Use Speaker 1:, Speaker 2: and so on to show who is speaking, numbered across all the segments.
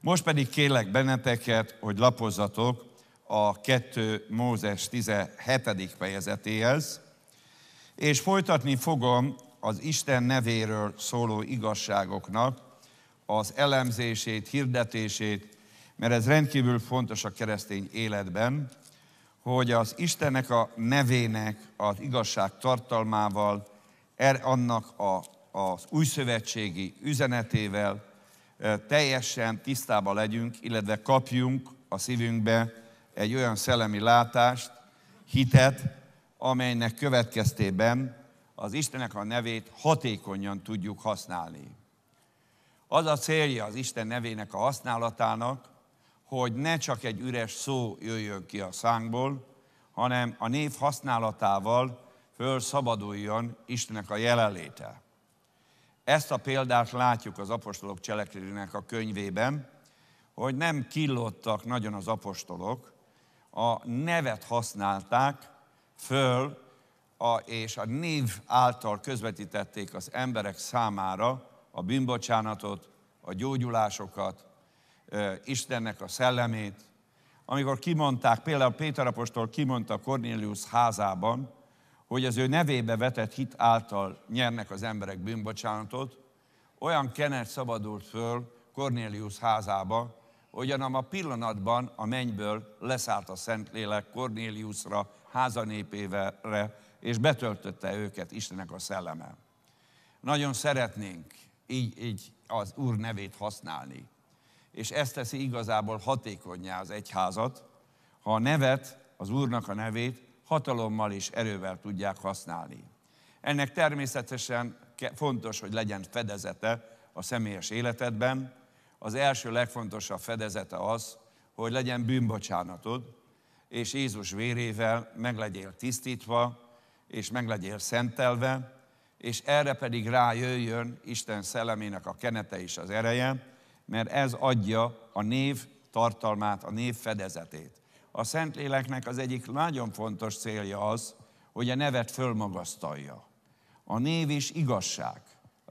Speaker 1: Most pedig kérlek benneteket, hogy lapozzatok a 2 Mózes 17. fejezetéhez, és folytatni fogom az Isten nevéről szóló igazságoknak az elemzését, hirdetését, mert ez rendkívül fontos a keresztény életben, hogy az Istennek a nevének az igazság tartalmával, er, annak a, az újszövetségi üzenetével, teljesen tisztába legyünk, illetve kapjunk a szívünkbe egy olyan szellemi látást, hitet, amelynek következtében az Istenek a nevét hatékonyan tudjuk használni. Az a célja az Isten nevének a használatának, hogy ne csak egy üres szó jöjjön ki a szánkból, hanem a név használatával fölszabaduljon Istenek a jelenléte. Ezt a példát látjuk az apostolok cselekedőnek a könyvében, hogy nem killottak nagyon az apostolok, a nevet használták föl, a, és a név által közvetítették az emberek számára a bűnbocsánatot, a gyógyulásokat, Istennek a szellemét. Amikor kimondták, például Péter apostol kimondta Cornélius házában, hogy az ő nevébe vetett hit által nyernek az emberek bűnbocsánatot, olyan kenet szabadult föl Cornélius házába, ugyanam a pillanatban a mennyből leszállt a Szentlélek Cornéliusra, házanépévelre, és betöltötte őket Istenek a szelleme. Nagyon szeretnénk így, így az Úr nevét használni, és ezt teszi igazából hatékonyá az egyházat, ha a nevet, az Úrnak a nevét hatalommal és erővel tudják használni. Ennek természetesen fontos, hogy legyen fedezete a személyes életedben. Az első legfontosabb fedezete az, hogy legyen bűnbocsánatod, és Jézus vérével meg legyél tisztítva, és meg legyél szentelve, és erre pedig rájöjjön Isten szellemének a kenete és az ereje, mert ez adja a név tartalmát, a név fedezetét a Szentléleknek az egyik nagyon fontos célja az, hogy a nevet fölmagasztalja. A név is igazság,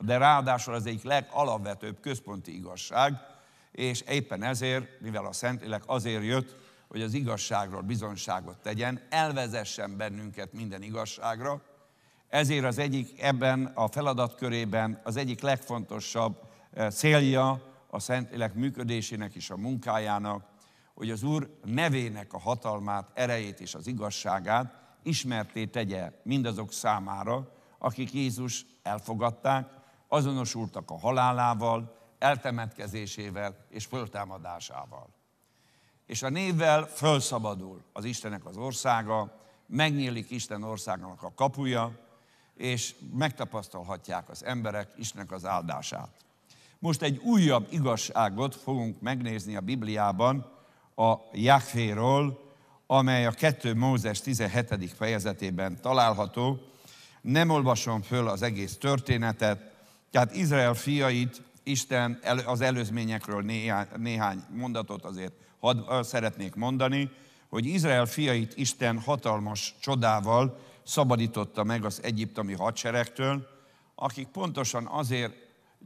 Speaker 1: de ráadásul az egyik legalapvetőbb központi igazság, és éppen ezért, mivel a Szentlélek azért jött, hogy az igazságról bizonságot tegyen, elvezessen bennünket minden igazságra, ezért az egyik ebben a feladatkörében az egyik legfontosabb eh, célja a Szentlélek működésének és a munkájának, hogy az Úr nevének a hatalmát, erejét és az igazságát ismerté tegye mindazok számára, akik Jézus elfogadták, azonosultak a halálával, eltemetkezésével és föltámadásával. És a névvel fölszabadul az Istenek az országa, megnyílik Isten országának a kapuja, és megtapasztalhatják az emberek Istenek az áldását. Most egy újabb igazságot fogunk megnézni a Bibliában, a Jachvéról, amely a 2 Mózes 17. fejezetében található. Nem olvasom föl az egész történetet, tehát Izrael fiait Isten az előzményekről néhány, néhány mondatot azért had, szeretnék mondani, hogy Izrael fiait Isten hatalmas csodával szabadította meg az egyiptomi hadseregtől, akik pontosan azért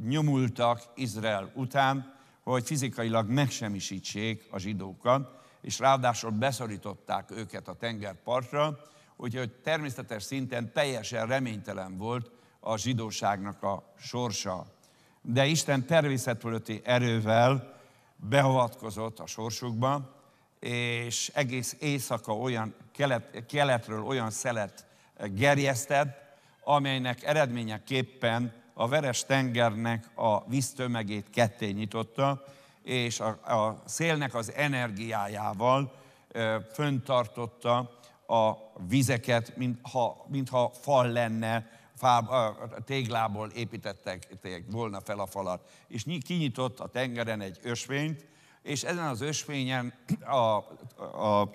Speaker 1: nyomultak Izrael után, hogy fizikailag megsemmisítsék a zsidókat, és ráadásul beszorították őket a tengerpartra, úgyhogy természetes szinten teljesen reménytelen volt a zsidóságnak a sorsa. De Isten természetfölötti erővel beavatkozott a sorsukba, és egész éjszaka olyan kelet, keletről olyan szelet gerjesztett, amelynek eredményeképpen a veres tengernek a víztömegét ketté nyitotta, és a, a szélnek az energiájával ö, föntartotta a vizeket, mintha, mintha fal lenne, fá, téglából építettek volna fel a falat. És kinyitott a tengeren egy ösvényt, és ezen az ösvényen a, a, a,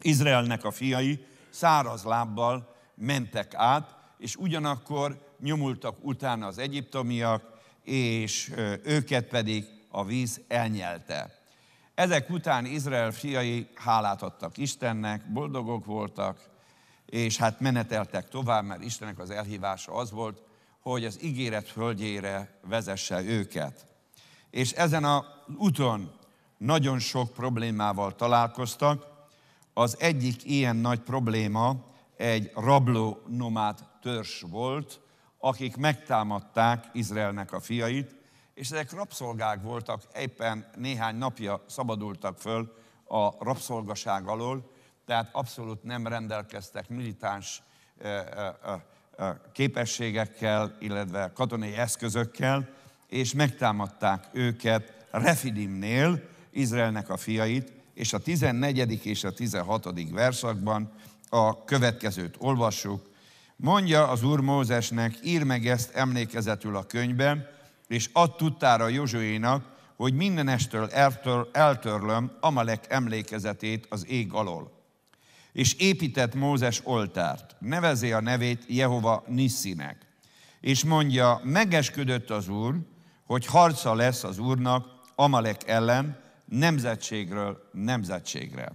Speaker 1: Izraelnek a fiai száraz lábbal mentek át, és ugyanakkor nyomultak utána az egyiptomiak, és őket pedig a víz elnyelte. Ezek után Izrael fiai hálát adtak Istennek, boldogok voltak, és hát meneteltek tovább, mert Istennek az elhívása az volt, hogy az ígéret földjére vezesse őket. És ezen a úton nagyon sok problémával találkoztak. Az egyik ilyen nagy probléma egy rabló nomád törzs volt, akik megtámadták Izraelnek a fiait, és ezek rabszolgák voltak, éppen néhány napja szabadultak föl a rabszolgaság alól, tehát abszolút nem rendelkeztek militáns képességekkel, illetve katonai eszközökkel, és megtámadták őket Refidimnél, Izraelnek a fiait, és a 14. és a 16. versakban a következőt olvassuk. Mondja az Úr Mózesnek, ír meg ezt emlékezetül a könyvben, és add tudtára Józsuénak, hogy minden estől eltör, eltörlöm Amalek emlékezetét az ég alól. És épített Mózes oltárt, nevezi a nevét Jehova Nisszinek. És mondja, megesküdött az Úr, hogy harca lesz az Úrnak Amalek ellen, nemzetségről nemzetségre.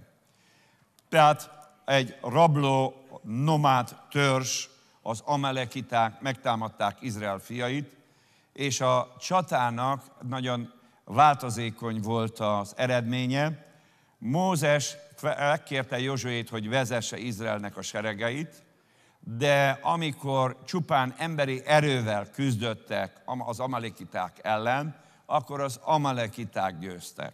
Speaker 1: Tehát egy rabló, nomád törzs az amelekiták megtámadták Izrael fiait, és a csatának nagyon változékony volt az eredménye. Mózes megkérte Józsuét, hogy vezesse Izraelnek a seregeit, de amikor csupán emberi erővel küzdöttek az amalekiták ellen, akkor az amalekiták győztek.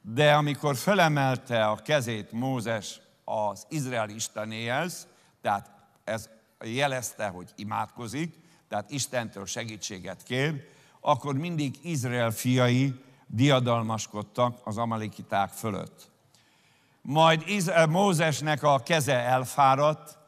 Speaker 1: De amikor felemelte a kezét Mózes az Izrael istenéhez, tehát ez jelezte, hogy imádkozik, tehát Istentől segítséget kér, akkor mindig Izrael fiai diadalmaskodtak az amalikiták fölött. Majd eh, Mózesnek a keze elfáradt,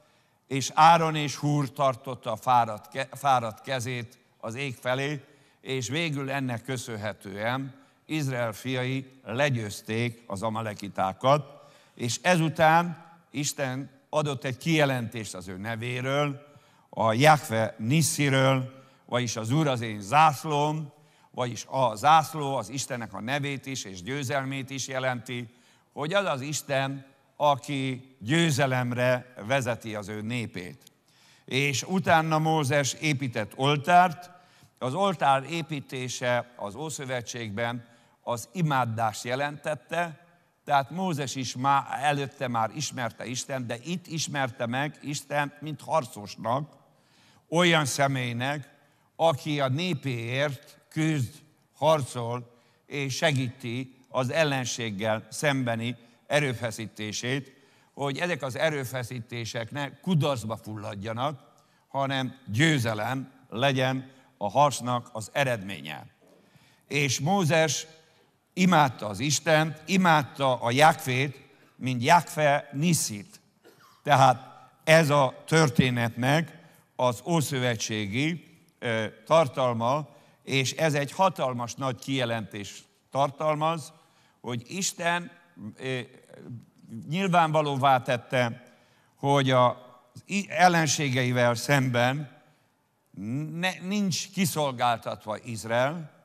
Speaker 1: és Áron és Húr tartotta a fáradt, ke, fáradt kezét az ég felé, és végül ennek köszönhetően Izrael fiai legyőzték az amalekitákat, és ezután Isten adott egy kijelentést az ő nevéről, a Jahve Nisziről, vagyis az Úr az én zászlóm, vagyis a zászló az Istennek a nevét is és győzelmét is jelenti, hogy az az Isten, aki győzelemre vezeti az ő népét. És utána Mózes épített oltárt, az oltár építése az Ószövetségben az imádást jelentette, tehát Mózes is már előtte már ismerte Isten, de itt ismerte meg Isten, mint harcosnak, olyan személynek, aki a népéért küzd, harcol és segíti az ellenséggel szembeni erőfeszítését, hogy ezek az erőfeszítéseknek kudarcba fulladjanak, hanem győzelem legyen a harcnak az eredménye. És Mózes imádta az Istent, imádta a Jákfét, mint Jákfe Niszit. Tehát ez a történetnek az ószövetségi tartalma, és ez egy hatalmas nagy kijelentés tartalmaz, hogy Isten nyilvánvalóvá tette, hogy az ellenségeivel szemben ne, nincs kiszolgáltatva Izrael,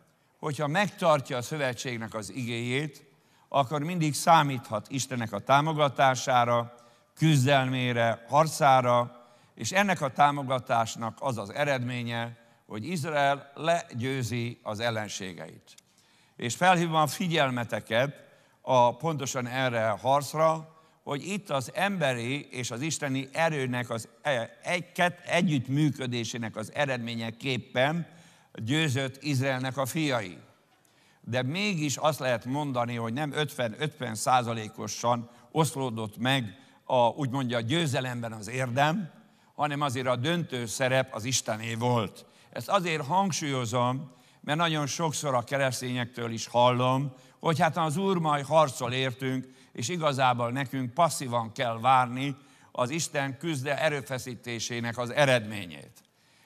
Speaker 1: hogyha megtartja a szövetségnek az igéjét, akkor mindig számíthat Istennek a támogatására, küzdelmére, harcára, és ennek a támogatásnak az az eredménye, hogy Izrael legyőzi az ellenségeit. És felhívom a figyelmeteket a, pontosan erre a harcra, hogy itt az emberi és az isteni erőnek az e- egy, együttműködésének az eredményeképpen győzött Izraelnek a fiai. De mégis azt lehet mondani, hogy nem 50-50 százalékosan oszlódott meg a, úgy mondja, a győzelemben az érdem, hanem azért a döntő szerep az Istené volt. Ezt azért hangsúlyozom, mert nagyon sokszor a keresztényektől is hallom, hogy hát az Úr majd harcol értünk, és igazából nekünk passzívan kell várni az Isten küzde erőfeszítésének az eredményét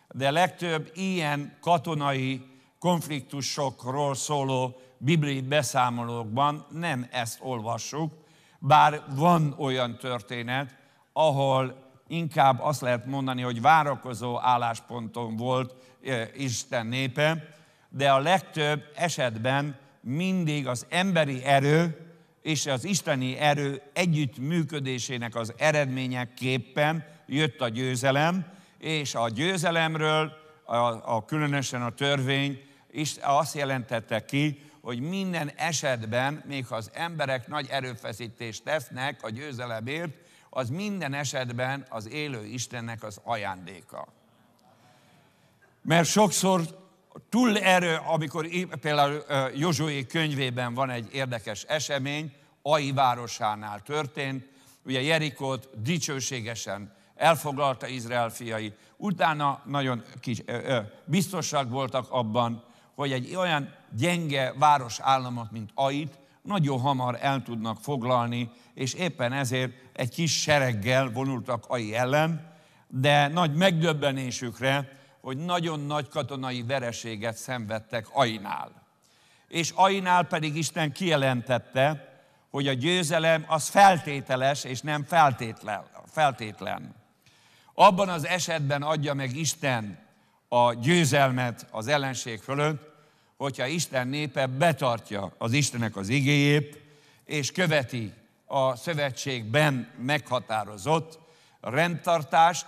Speaker 1: de legtöbb ilyen katonai konfliktusokról szóló bibliai beszámolókban nem ezt olvassuk, bár van olyan történet, ahol inkább azt lehet mondani, hogy várakozó állásponton volt e, Isten népe, de a legtöbb esetben mindig az emberi erő és az isteni erő együttműködésének az eredményeképpen jött a győzelem, és a győzelemről, a, a különösen a törvény, is azt jelentette ki, hogy minden esetben, még ha az emberek nagy erőfeszítést tesznek a győzelemért, az minden esetben az élő Istennek az ajándéka. Mert sokszor túl erő, amikor például Józsué könyvében van egy érdekes esemény, Ai városánál történt, ugye Jerikót dicsőségesen elfoglalta Izrael fiai. Utána nagyon kis, ö, ö, biztosak voltak abban, hogy egy olyan gyenge városállamot, mint Ait, nagyon hamar el tudnak foglalni, és éppen ezért egy kis sereggel vonultak Ai ellen, de nagy megdöbbenésükre, hogy nagyon nagy katonai vereséget szenvedtek Ainál. És Ainál pedig Isten kijelentette, hogy a győzelem az feltételes és nem feltétlen. feltétlen abban az esetben adja meg Isten a győzelmet az ellenség fölött, hogyha Isten népe betartja az Istenek az igéjét, és követi a szövetségben meghatározott rendtartást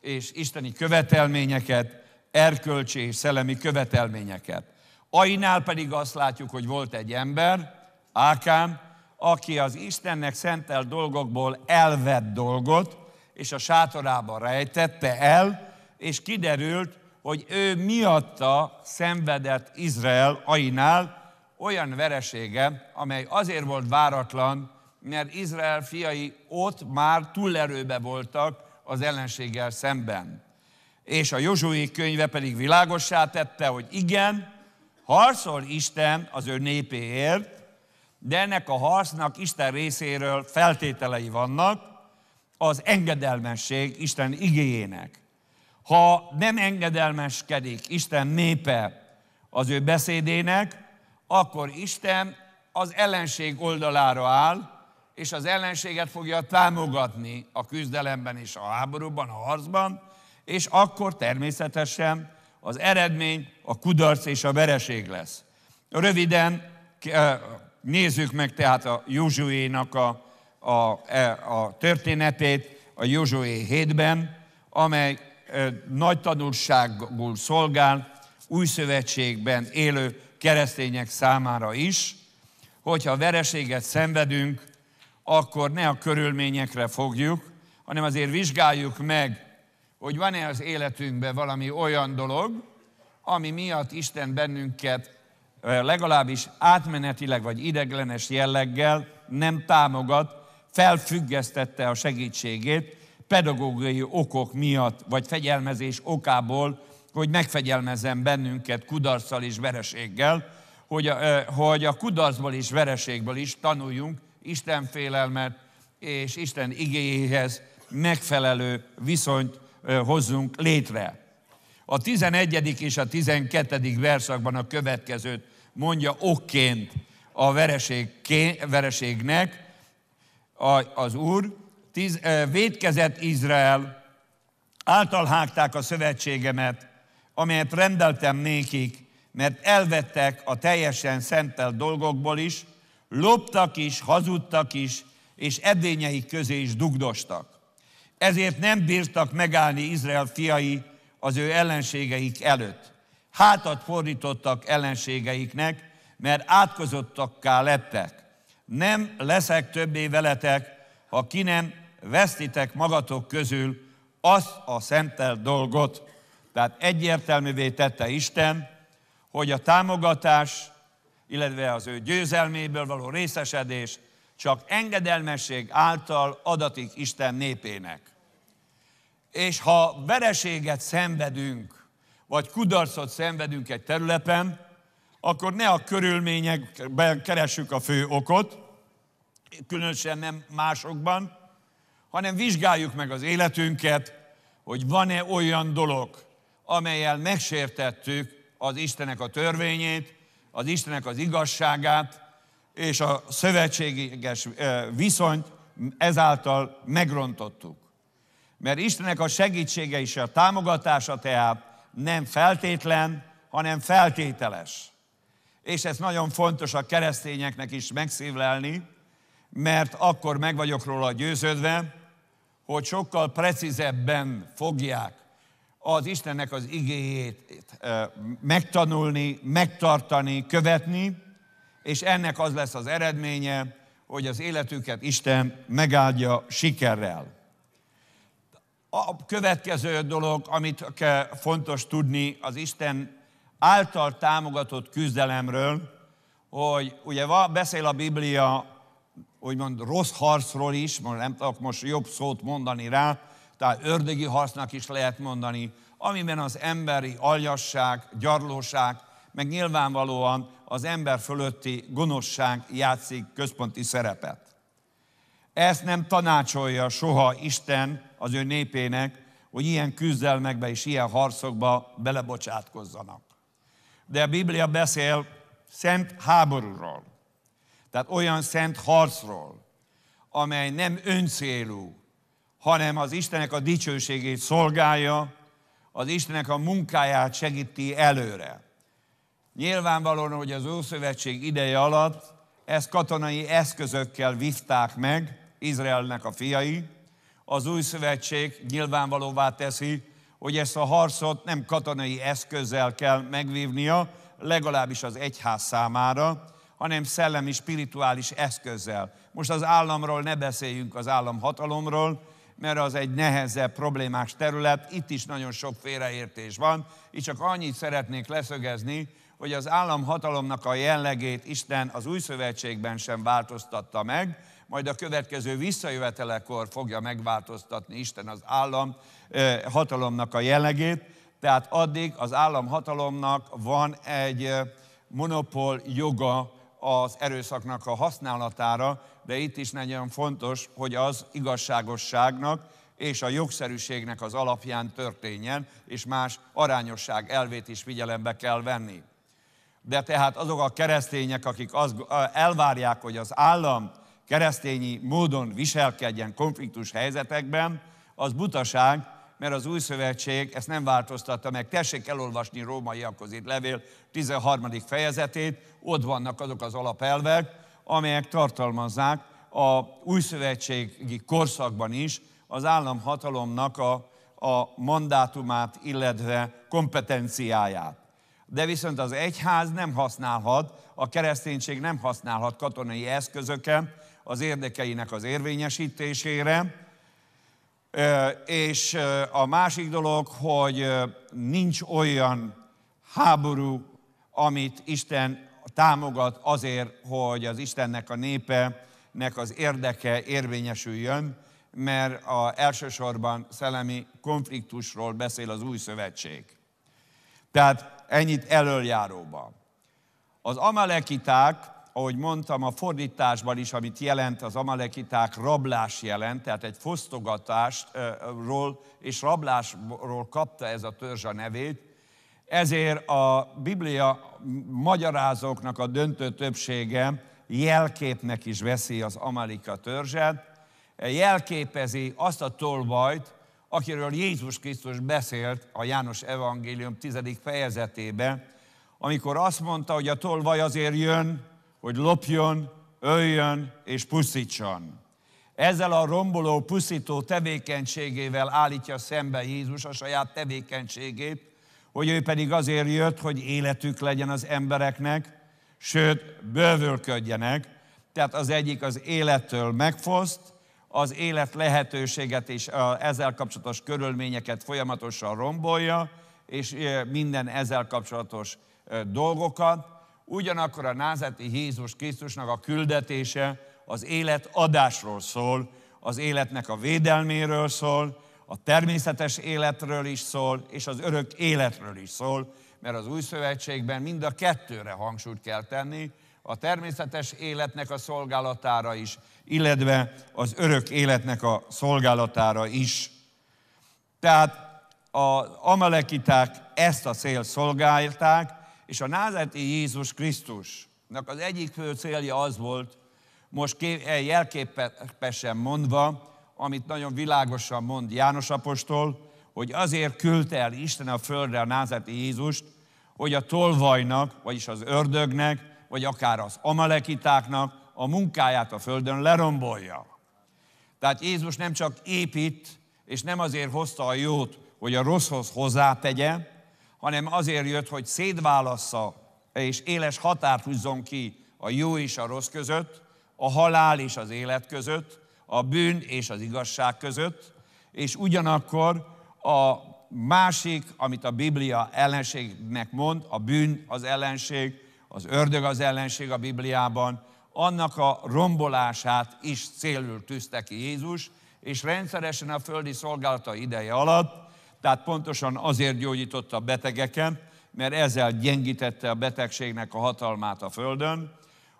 Speaker 1: és isteni követelményeket, erkölcsi és szellemi követelményeket. Ainál pedig azt látjuk, hogy volt egy ember, Ákám, aki az Istennek szentelt dolgokból elvett dolgot, és a sátorába rejtette el, és kiderült, hogy ő miatta szenvedett Izrael ainál olyan veresége, amely azért volt váratlan, mert Izrael fiai ott már túlerőbe voltak az ellenséggel szemben. És a Jozsué könyve pedig világossá tette, hogy igen, harcol Isten az ő népéért, de ennek a harcnak Isten részéről feltételei vannak, az engedelmesség Isten igéjének. Ha nem engedelmeskedik Isten népe az ő beszédének, akkor Isten az ellenség oldalára áll, és az ellenséget fogja támogatni a küzdelemben és a háborúban, a harcban, és akkor természetesen az eredmény a kudarc és a vereség lesz. Röviden eh, nézzük meg tehát a Józsuénak a a, e, a történetét a Józsué 7 amely nagy tanulságból szolgál új szövetségben élő keresztények számára is, hogyha vereséget szenvedünk, akkor ne a körülményekre fogjuk, hanem azért vizsgáljuk meg, hogy van-e az életünkben valami olyan dolog, ami miatt Isten bennünket legalábbis átmenetileg vagy ideglenes jelleggel nem támogat, felfüggesztette a segítségét pedagógiai okok miatt, vagy fegyelmezés okából, hogy megfegyelmezzen bennünket kudarccal és vereséggel, hogy a, hogy a kudarcból és vereségből is tanuljunk Isten félelmet és Isten igényéhez megfelelő viszonyt hozzunk létre. A 11. és a 12. verszakban a következőt mondja okként a vereség, vereségnek, az Úr, tíz, védkezett Izrael, által hágták a szövetségemet, amelyet rendeltem nékik, mert elvettek a teljesen szentel dolgokból is, loptak is, hazudtak is, és edényeik közé is dugdostak. Ezért nem bírtak megállni Izrael fiai az ő ellenségeik előtt. Hátat fordítottak ellenségeiknek, mert átkozottakká lettek nem leszek többé veletek, ha ki nem vesztitek magatok közül azt a szentel dolgot. Tehát egyértelművé tette Isten, hogy a támogatás, illetve az ő győzelméből való részesedés csak engedelmesség által adatik Isten népének. És ha vereséget szenvedünk, vagy kudarcot szenvedünk egy területen, akkor ne a körülményekben keressük a fő okot, különösen nem másokban, hanem vizsgáljuk meg az életünket, hogy van-e olyan dolog, amelyel megsértettük az Istenek a törvényét, az Istenek az igazságát, és a szövetséges viszonyt ezáltal megrontottuk. Mert Istenek a segítsége és a támogatása tehát nem feltétlen, hanem feltételes és ez nagyon fontos a keresztényeknek is megszívlelni, mert akkor meg vagyok róla győződve, hogy sokkal precízebben fogják az Istennek az igéjét megtanulni, megtartani, követni, és ennek az lesz az eredménye, hogy az életüket Isten megáldja sikerrel. A következő dolog, amit fontos tudni az Isten által támogatott küzdelemről, hogy ugye beszél a Biblia úgymond rossz harcról is, nem tudok most jobb szót mondani rá, tehát ördögi harcnak is lehet mondani, amiben az emberi aljasság, gyarlóság, meg nyilvánvalóan az ember fölötti gonoszság játszik központi szerepet. Ezt nem tanácsolja soha Isten az ő népének, hogy ilyen küzdelmekbe és ilyen harcokba belebocsátkozzanak de a Biblia beszél szent háborúról. Tehát olyan szent harcról, amely nem öncélú, hanem az Istenek a dicsőségét szolgálja, az Istenek a munkáját segíti előre. Nyilvánvalóan, hogy az Ószövetség ideje alatt ezt katonai eszközökkel vívták meg Izraelnek a fiai, az új szövetség nyilvánvalóvá teszi, hogy ezt a harcot nem katonai eszközzel kell megvívnia, legalábbis az egyház számára, hanem szellemi, spirituális eszközzel. Most az államról ne beszéljünk, az államhatalomról, mert az egy nehezebb, problémás terület, itt is nagyon sok félreértés van. Itt csak annyit szeretnék leszögezni, hogy az államhatalomnak a jellegét Isten az új szövetségben sem változtatta meg, majd a következő visszajövetelekor fogja megváltoztatni Isten az állam hatalomnak a jellegét, tehát addig az államhatalomnak van egy monopól joga az erőszaknak a használatára, de itt is nagyon fontos, hogy az igazságosságnak és a jogszerűségnek az alapján történjen, és más arányosság elvét is figyelembe kell venni. De tehát azok a keresztények, akik az, elvárják, hogy az állam keresztényi módon viselkedjen konfliktus helyzetekben, az butaság, mert az új szövetség ezt nem változtatta meg. Tessék elolvasni rómaiakhoz itt levél 13. fejezetét, ott vannak azok az alapelvek, amelyek tartalmazzák a új szövetségi korszakban is az államhatalomnak a, a mandátumát, illetve kompetenciáját. De viszont az egyház nem használhat, a kereszténység nem használhat katonai eszközöket az érdekeinek az érvényesítésére, és a másik dolog, hogy nincs olyan háború, amit Isten támogat azért, hogy az Istennek a népe, nek az érdeke érvényesüljön, mert a elsősorban szellemi konfliktusról beszél az új szövetség. Tehát ennyit elöljáróban. Az amalekiták ahogy mondtam, a fordításban is, amit jelent az amalekiták, rablás jelent, tehát egy fosztogatásról és rablásról kapta ez a törzs a nevét. Ezért a Biblia magyarázóknak a döntő többsége jelképnek is veszi az Amalika törzset, jelképezi azt a tolvajt, akiről Jézus Krisztus beszélt a János Evangélium 10. fejezetében, amikor azt mondta, hogy a tolvaj azért jön, hogy lopjon, öljön és puszítson. Ezzel a romboló, puszító tevékenységével állítja szembe Jézus a saját tevékenységét, hogy ő pedig azért jött, hogy életük legyen az embereknek, sőt, bővölködjenek. Tehát az egyik az élettől megfoszt, az élet lehetőséget és ezzel kapcsolatos körülményeket folyamatosan rombolja, és e, minden ezzel kapcsolatos e, dolgokat, Ugyanakkor a názeti Jézus Krisztusnak a küldetése az élet adásról szól, az életnek a védelméről szól, a természetes életről is szól, és az örök életről is szól, mert az új szövetségben mind a kettőre hangsúlyt kell tenni, a természetes életnek a szolgálatára is, illetve az örök életnek a szolgálatára is. Tehát az amalekiták ezt a cél szolgálták, és a názeti Jézus Krisztusnak az egyik fő célja az volt, most e, jelképesen mondva, amit nagyon világosan mond János Apostol, hogy azért küldte el Isten a földre a názeti Jézust, hogy a tolvajnak, vagyis az ördögnek, vagy akár az amalekitáknak a munkáját a földön lerombolja. Tehát Jézus nem csak épít, és nem azért hozta a jót, hogy a rosszhoz hozzátegye, hanem azért jött, hogy szétválassza és éles határt húzzon ki a jó és a rossz között, a halál és az élet között, a bűn és az igazság között, és ugyanakkor a másik, amit a Biblia ellenségnek mond, a bűn az ellenség, az ördög az ellenség a Bibliában, annak a rombolását is célul tűzte ki Jézus, és rendszeresen a földi szolgálata ideje alatt tehát pontosan azért gyógyította a betegeket, mert ezzel gyengítette a betegségnek a hatalmát a Földön,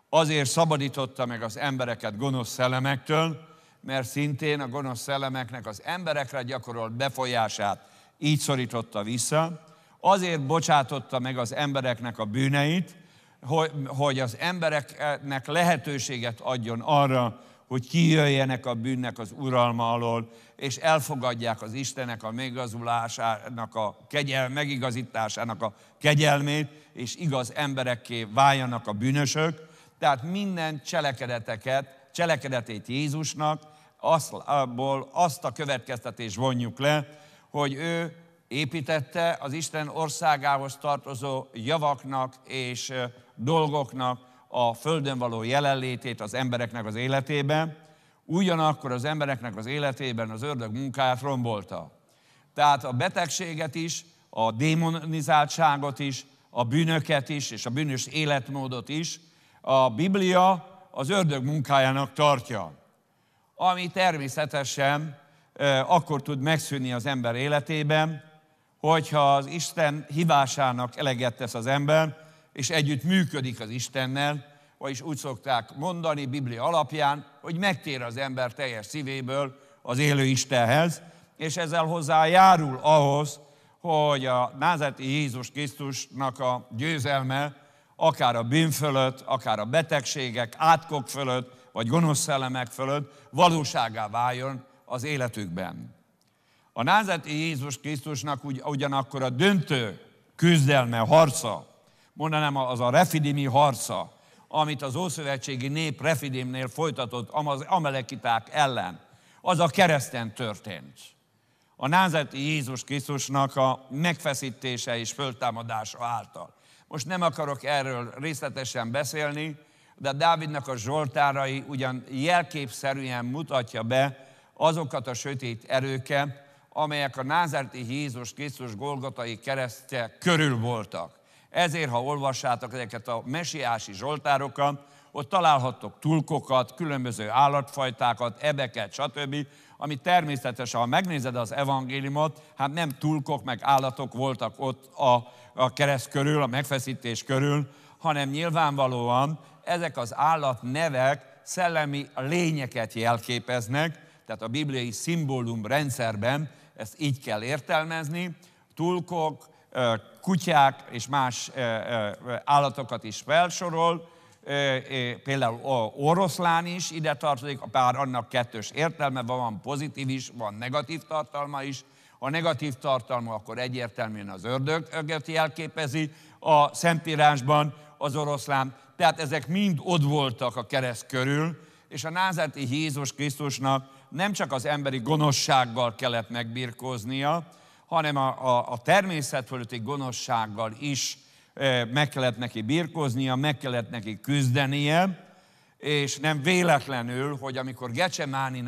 Speaker 1: azért szabadította meg az embereket gonosz szellemektől, mert szintén a gonosz szellemeknek az emberekre gyakorolt befolyását így szorította vissza, azért bocsátotta meg az embereknek a bűneit, hogy, hogy az embereknek lehetőséget adjon arra, hogy kijöjjenek a bűnnek az uralma alól, és elfogadják az Istenek a megazulásának, a kegyel, megigazításának a kegyelmét, és igaz emberekké váljanak a bűnösök. Tehát minden cselekedeteket, cselekedetét Jézusnak, azt, abból azt a következtetést vonjuk le, hogy ő építette az Isten országához tartozó javaknak és dolgoknak a Földön való jelenlétét az embereknek az életében ugyanakkor az embereknek az életében az ördög munkáját rombolta. Tehát a betegséget is, a démonizáltságot is, a bűnöket is, és a bűnös életmódot is a Biblia az ördög munkájának tartja. Ami természetesen akkor tud megszűnni az ember életében, hogyha az Isten hívásának eleget tesz az ember, és együtt működik az Istennel, vagyis úgy szokták mondani Biblia alapján, hogy megtér az ember teljes szívéből az élő Istenhez, és ezzel hozzájárul ahhoz, hogy a názeti Jézus Krisztusnak a győzelme akár a bűn fölött, akár a betegségek, átkok fölött, vagy gonosz szellemek fölött valóságá váljon az életükben. A názeti Jézus Krisztusnak ugyanakkor a döntő küzdelme, harca, mondanám az a refidimi harca, amit az Ószövetségi nép refidimnél folytatott az amelekiták ellen, az a kereszten történt. A názeti Jézus Krisztusnak a megfeszítése és föltámadása által. Most nem akarok erről részletesen beszélni, de Dávidnak a zsoltárai ugyan jelképszerűen mutatja be azokat a sötét erőket, amelyek a názerti Jézus Krisztus Golgotai keresztje körül voltak. Ezért, ha olvassátok ezeket a mesiási zsoltárokat, ott találhattok tulkokat, különböző állatfajtákat, ebeket, stb., ami természetesen, ha megnézed az evangéliumot, hát nem tulkok meg állatok voltak ott a, a kereszt körül, a megfeszítés körül, hanem nyilvánvalóan ezek az állatnevek szellemi lényeket jelképeznek, tehát a bibliai szimbólum rendszerben ezt így kell értelmezni, tulkok, kutyák és más állatokat is felsorol, például oroszlán is ide tartozik, bár annak kettős értelme van, van pozitív is, van negatív tartalma is. A negatív tartalma akkor egyértelműen az ördögöt jelképezi a Szentírásban az oroszlán. Tehát ezek mind ott voltak a kereszt körül, és a názárti Jézus Krisztusnak nem csak az emberi gonoszsággal kellett megbirkóznia, hanem a, a, a természet fölötti gonoszsággal is meg kellett neki birkoznia, meg kellett neki küzdenie, és nem véletlenül, hogy amikor Gecsemáni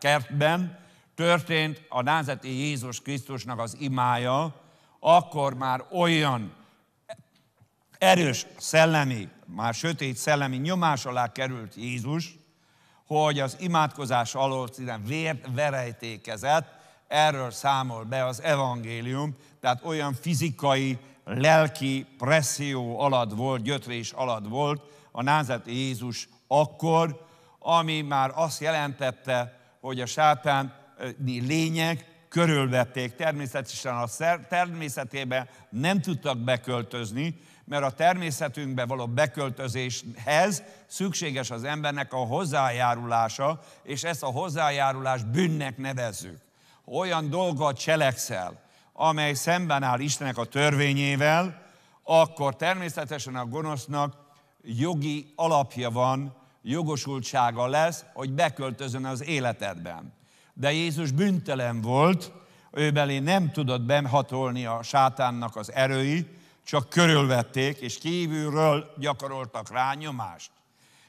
Speaker 1: kertben történt a názeti Jézus Krisztusnak az imája, akkor már olyan erős szellemi, már sötét szellemi nyomás alá került Jézus, hogy az imádkozás alól szinte vért verejtékezett, Erről számol be az evangélium, tehát olyan fizikai, lelki presszió alatt volt, gyötrés alatt volt a názat Jézus akkor, ami már azt jelentette, hogy a sátáni lények körülvették. Természetesen a természetébe nem tudtak beköltözni, mert a természetünkbe való beköltözéshez szükséges az embernek a hozzájárulása, és ezt a hozzájárulást bűnnek nevezzük olyan dolgot cselekszel, amely szemben áll Istenek a törvényével, akkor természetesen a gonosznak jogi alapja van, jogosultsága lesz, hogy beköltözön az életedben. De Jézus büntelen volt, ő belé nem tudott behatolni a sátánnak az erői, csak körülvették, és kívülről gyakoroltak rá nyomást.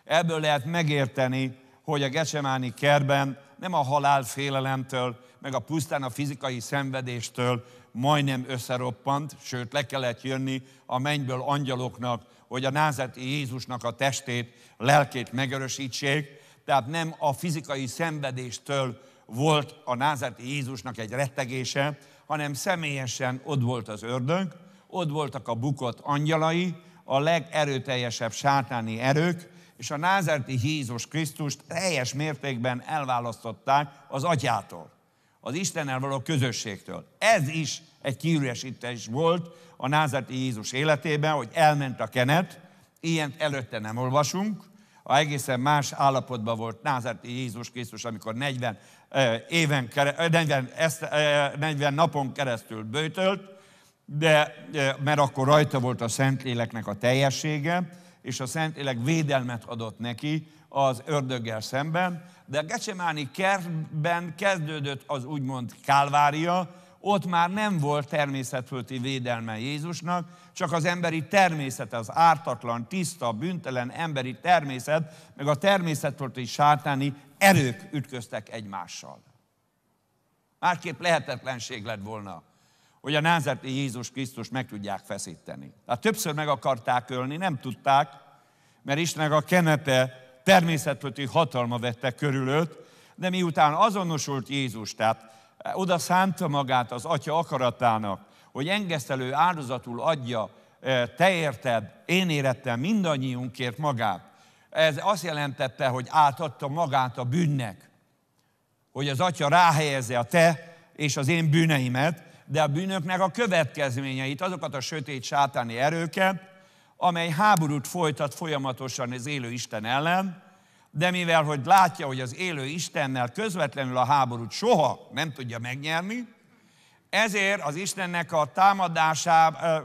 Speaker 1: Ebből lehet megérteni, hogy a gecsemáni kerben nem a halál félelemtől, meg a pusztán a fizikai szenvedéstől majdnem összeroppant, sőt le kellett jönni a mennyből angyaloknak, hogy a názeti Jézusnak a testét, lelkét megerősítsék, tehát nem a fizikai szenvedéstől volt a názeti Jézusnak egy rettegése, hanem személyesen ott volt az ördög, ott voltak a bukott angyalai, a legerőteljesebb sátáni erők, és a názerti Jézus Krisztust teljes mértékben elválasztották az atyától, az Istennel való közösségtől. Ez is egy kiüresítés volt a názerti Jézus életében, hogy elment a kenet, ilyent előtte nem olvasunk, a egészen más állapotban volt názerti Jézus Krisztus, amikor 40, éven, 40, 40 napon keresztül bőtölt, de, mert akkor rajta volt a Szentléleknek a teljessége, és a Szentlélek védelmet adott neki az ördöggel szemben, de a Gecsemáni kertben kezdődött az úgymond kálvária, ott már nem volt természetfölti védelme Jézusnak, csak az emberi természet, az ártatlan, tiszta, büntelen emberi természet, meg a természetfölti sátáni erők ütköztek egymással. Másképp lehetetlenség lett volna hogy a názárti Jézus Krisztus meg tudják feszíteni. Hát többször meg akarták ölni, nem tudták, mert Istennek a kenete természetfölti hatalma vette körülött, de miután azonosult Jézus, tehát oda szánta magát az Atya akaratának, hogy engesztelő áldozatul adja, e, te érted, én érettem mindannyiunkért magát. Ez azt jelentette, hogy átadta magát a bűnnek, hogy az Atya ráhelyezze a te és az én bűneimet, de a bűnöknek a következményeit, azokat a sötét sátáni erőket, amely háborút folytat folyamatosan az élő Isten ellen, de mivel, hogy látja, hogy az élő Istennel közvetlenül a háborút soha nem tudja megnyerni, ezért az Istennek a támadását,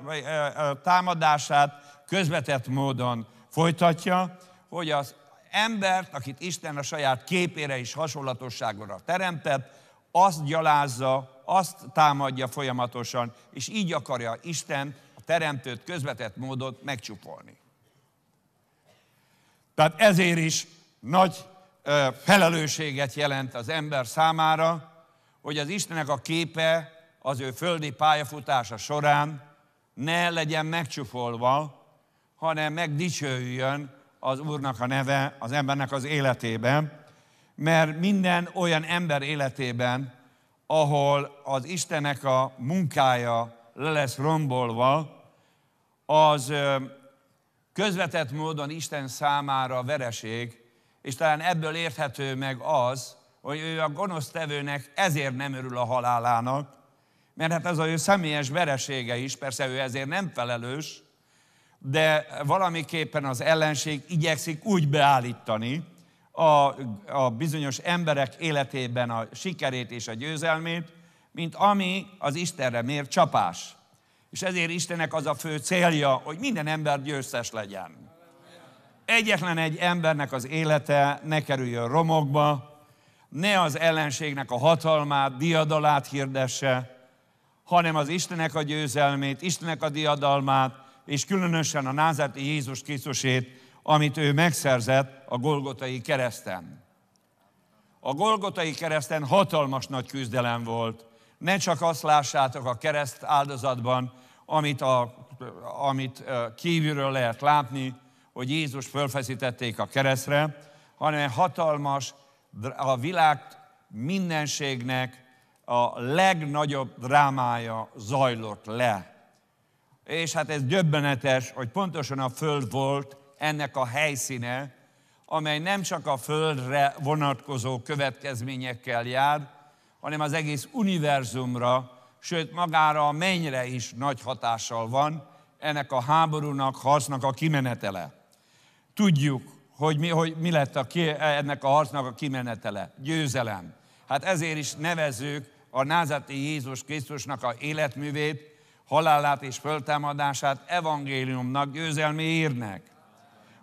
Speaker 1: támadását közvetett módon folytatja, hogy az embert, akit Isten a saját képére és hasonlatosságra teremtett, azt gyalázza, azt támadja folyamatosan, és így akarja Isten a teremtőt közvetett módon megcsupolni. Tehát ezért is nagy felelősséget jelent az ember számára, hogy az Istenek a képe az ő földi pályafutása során ne legyen megcsupolva, hanem megdicsőjön az Úrnak a neve az embernek az életében, mert minden olyan ember életében, ahol az Istenek a munkája le lesz rombolva, az közvetett módon Isten számára vereség, és talán ebből érthető meg az, hogy ő a gonosz tevőnek ezért nem örül a halálának, mert hát ez a ő személyes veresége is, persze ő ezért nem felelős, de valamiképpen az ellenség igyekszik úgy beállítani, a, a bizonyos emberek életében a sikerét és a győzelmét, mint ami az Istenre mér csapás. És ezért Istennek az a fő célja, hogy minden ember győztes legyen. Egyetlen egy embernek az élete ne kerüljön romokba, ne az ellenségnek a hatalmát, diadalát hirdesse, hanem az Istenek a győzelmét, Istenek a diadalmát, és különösen a názárti Jézus Krisztusét amit ő megszerzett a Golgotai kereszten. A Golgotai kereszten hatalmas nagy küzdelem volt. Ne csak azt lássátok a kereszt áldozatban, amit, a, amit kívülről lehet látni, hogy Jézus fölfeszítették a keresztre, hanem hatalmas, a világ mindenségnek a legnagyobb drámája zajlott le. És hát ez döbbenetes, hogy pontosan a föld volt ennek a helyszíne, amely nem csak a Földre vonatkozó következményekkel jár, hanem az egész univerzumra, sőt magára a mennyre is nagy hatással van ennek a háborúnak, harcnak a kimenetele. Tudjuk, hogy mi, hogy mi lett a ki, ennek a harcnak a kimenetele. Győzelem. Hát ezért is nevezzük a názati Jézus Krisztusnak a életművét, halálát és föltámadását evangéliumnak, győzelmi írnek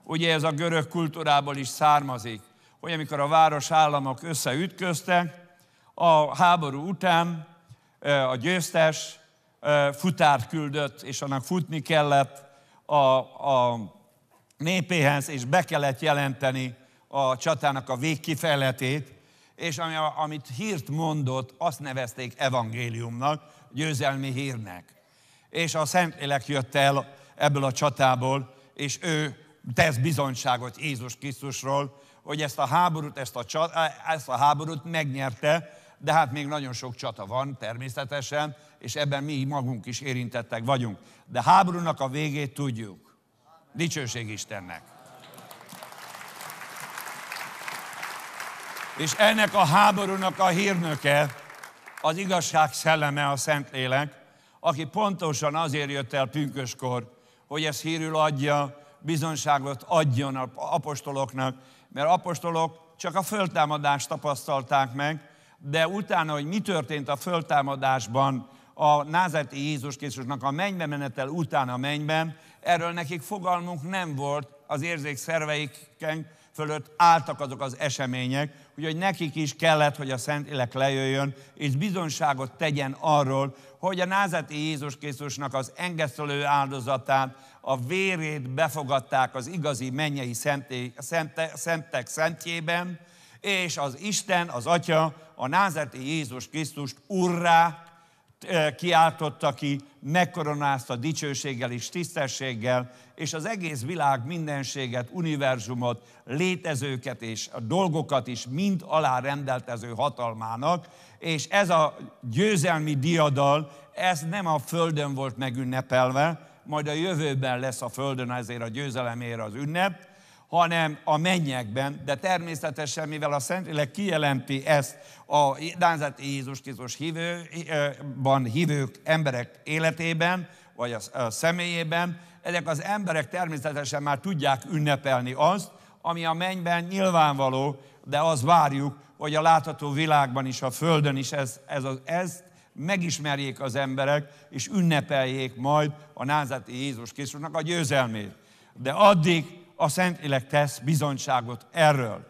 Speaker 1: ugye ez a görög kultúrából is származik, hogy amikor a városállamok összeütköztek, a háború után a győztes futárt küldött, és annak futni kellett a, a népéhez, és be kellett jelenteni a csatának a végkifejletét, és ami, amit hírt mondott, azt nevezték evangéliumnak, győzelmi hírnek. És a Szentlélek jött el ebből a csatából, és ő tesz bizonyságot Jézus Krisztusról, hogy ezt a háborút, ezt a, csata, ezt a háborút megnyerte, de hát még nagyon sok csata van természetesen, és ebben mi magunk is érintettek vagyunk. De háborúnak a végét tudjuk. Dicsőség Istennek! És ennek a háborúnak a hírnöke az igazság szelleme, a Szentlélek, aki pontosan azért jött el pünköskor, hogy ezt hírül adja, bizonságot adjon az apostoloknak, mert apostolok csak a föltámadást tapasztalták meg, de utána, hogy mi történt a föltámadásban, a názeti Jézus Krisztusnak a mennybe menetel után a mennyben, erről nekik fogalmunk nem volt az érzékszerveiken, fölött álltak azok az események, úgyhogy nekik is kellett, hogy a Szent Élek lejöjjön, és bizonságot tegyen arról, hogy a názati Jézus Krisztusnak az engesztelő áldozatát, a vérét befogadták az igazi mennyei szenté, szente, szentek szentjében, és az Isten, az Atya, a názati Jézus Krisztust urrá Eh, kiáltotta ki, megkoronázta dicsőséggel és tisztességgel, és az egész világ mindenséget, univerzumot, létezőket és a dolgokat is mind rendeltező hatalmának, és ez a győzelmi diadal, ez nem a földön volt megünnepelve, majd a jövőben lesz a földön ezért a győzelemért az ünnep, hanem a mennyekben, de természetesen, mivel a Szentlélek kijelenti ezt a Názát Jézus Krisztus hívőban hívők emberek életében, vagy a személyében, ezek az emberek természetesen már tudják ünnepelni azt, ami a mennyben nyilvánvaló, de az várjuk, hogy a látható világban is, a földön is ez, ez, az, ezt megismerjék az emberek, és ünnepeljék majd a názati Jézus Krisztusnak a győzelmét. De addig a Szentlélek tesz bizonyságot erről.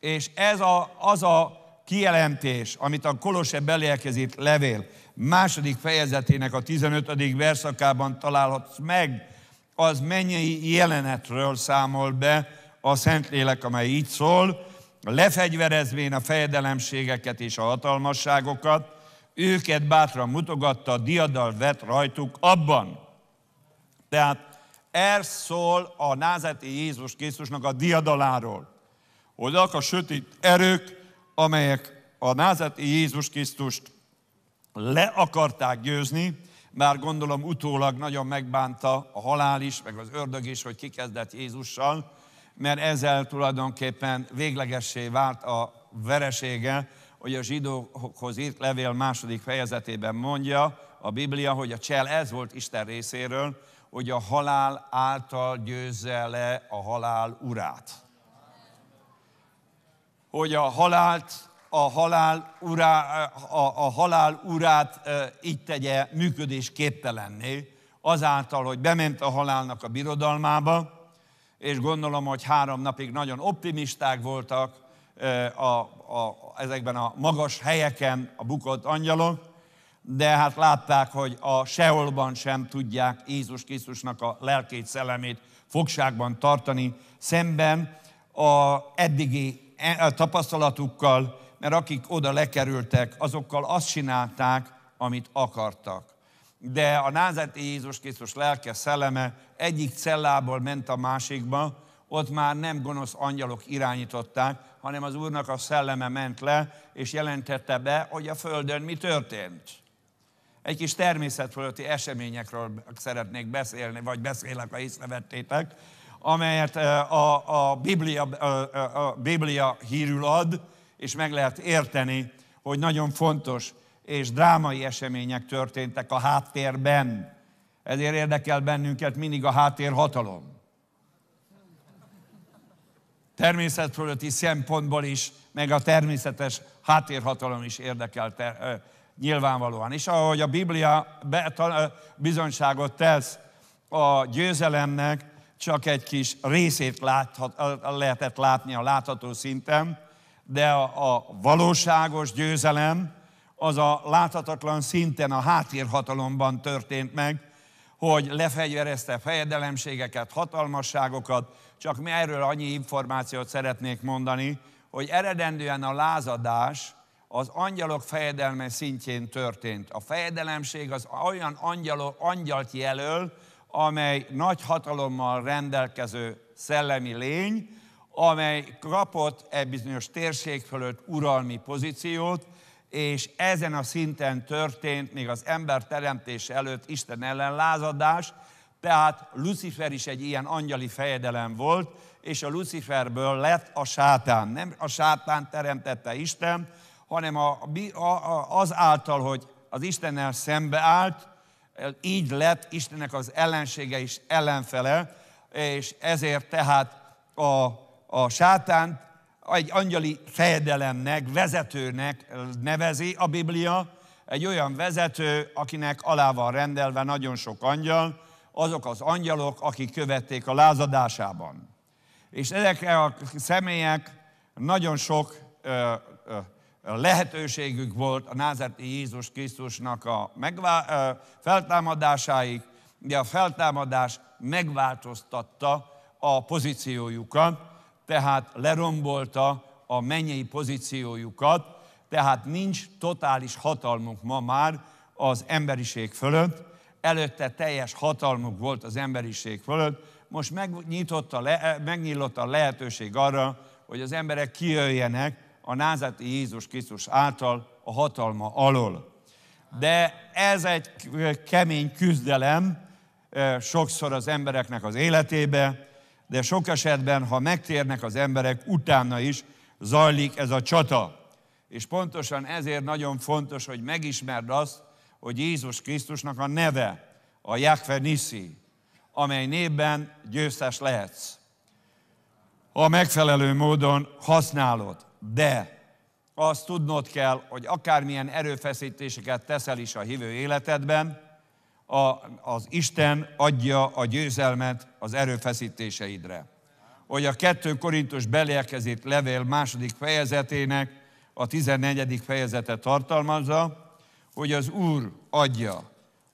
Speaker 1: És ez a, az a kijelentés, amit a Kolose belérkezett levél második fejezetének a 15. verszakában találhatsz meg, az mennyei jelenetről számol be a Szentlélek, amely így szól, lefegyverezvén a fejedelemségeket és a hatalmasságokat, őket bátran mutogatta, diadal vett rajtuk abban. Tehát ez szól a názeti Jézus Krisztusnak a diadaláról. Hogy a sötét erők, amelyek a názeti Jézus Krisztust le akarták győzni, már gondolom utólag nagyon megbánta a halál is, meg az ördög is, hogy kikezdett Jézussal, mert ezzel tulajdonképpen véglegessé vált a veresége, hogy a zsidókhoz írt levél második fejezetében mondja a Biblia, hogy a csel ez volt Isten részéről, hogy a halál által győzze le a halál urát. Hogy a halált, a halál, urá, a, a halál urát e, így tegye működésképtelenné, azáltal, hogy bement a halálnak a birodalmába, és gondolom, hogy három napig nagyon optimisták voltak e, a, a, ezekben a magas helyeken a bukott angyalok, de hát látták, hogy a seholban sem tudják Jézus Krisztusnak a lelkét, szellemét fogságban tartani, szemben a eddigi e, tapasztalatukkal, mert akik oda lekerültek, azokkal azt csinálták, amit akartak. De a názeti Jézus Krisztus lelke, szelleme egyik cellából ment a másikba, ott már nem gonosz angyalok irányították, hanem az Úrnak a szelleme ment le, és jelentette be, hogy a Földön mi történt egy kis természetfölötti eseményekről szeretnék beszélni, vagy beszélek, ha észrevettétek, amelyet a, a, Biblia, a, a Biblia hírül ad, és meg lehet érteni, hogy nagyon fontos és drámai események történtek a háttérben. Ezért érdekel bennünket mindig a háttérhatalom. Természetfölötti szempontból is, meg a természetes háttérhatalom is érdekel ter, nyilvánvalóan. És ahogy a Biblia bizonyságot tesz a győzelemnek, csak egy kis részét láthat, lehetett látni a látható szinten, de a, a valóságos győzelem az a láthatatlan szinten, a háttérhatalomban történt meg, hogy lefegyverezte fejedelemségeket, hatalmasságokat, csak mi erről annyi információt szeretnék mondani, hogy eredendően a lázadás az angyalok fejedelme szintjén történt. A fejedelemség az olyan angyalo, angyalt jelöl, amely nagy hatalommal rendelkező szellemi lény, amely kapott egy bizonyos térség fölött uralmi pozíciót, és ezen a szinten történt még az ember teremtése előtt Isten ellen lázadás, tehát Lucifer is egy ilyen angyali fejedelem volt, és a Luciferből lett a sátán. Nem a sátán teremtette Isten, hanem a, a, az által, hogy az Istennel szembeállt, így lett Istennek az ellensége is ellenfele, és ezért tehát a, a sátánt egy angyali fejedelemnek, vezetőnek nevezi a Biblia, egy olyan vezető, akinek alá van rendelve nagyon sok angyal, azok az angyalok, akik követték a lázadásában. És ezek a személyek nagyon sok ö, ö, lehetőségük volt a názerti Jézus Krisztusnak a megvá- feltámadásáig, de a feltámadás megváltoztatta a pozíciójukat, tehát lerombolta a mennyei pozíciójukat, tehát nincs totális hatalmunk ma már az emberiség fölött, előtte teljes hatalmuk volt az emberiség fölött, most megnyitotta le, megnyílott a lehetőség arra, hogy az emberek kijöjjenek, a názati Jézus Krisztus által a hatalma alól. De ez egy kemény küzdelem sokszor az embereknek az életébe, de sok esetben, ha megtérnek az emberek, utána is zajlik ez a csata. És pontosan ezért nagyon fontos, hogy megismerd azt, hogy Jézus Krisztusnak a neve, a Jakve Nisi, amely névben győztes lehetsz. Ha megfelelő módon használod de azt tudnod kell, hogy akármilyen erőfeszítéseket teszel is a hívő életedben, a, az Isten adja a győzelmet az erőfeszítéseidre. Hogy a 2 Korintus belekezét levél második fejezetének a 14. fejezete tartalmazza, hogy az Úr adja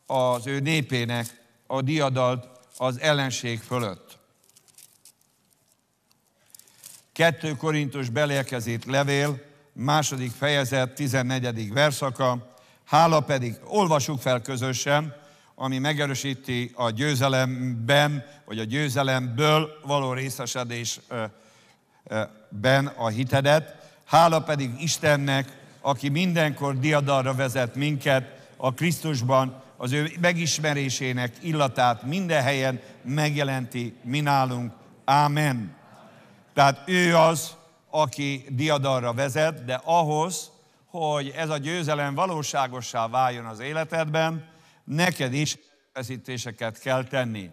Speaker 1: az ő népének a diadalt az ellenség fölött. 2 Korintus belérkezét levél, második fejezet, 14. verszaka, hála pedig, olvasuk fel közösen, ami megerősíti a győzelemben, vagy a győzelemből való részesedésben a hitedet. Hála pedig Istennek, aki mindenkor diadalra vezet minket a Krisztusban, az ő megismerésének illatát minden helyen megjelenti minálunk. Ámen. Tehát ő az, aki diadalra vezet, de ahhoz, hogy ez a győzelem valóságossá váljon az életedben, neked is feszítéseket kell tenni.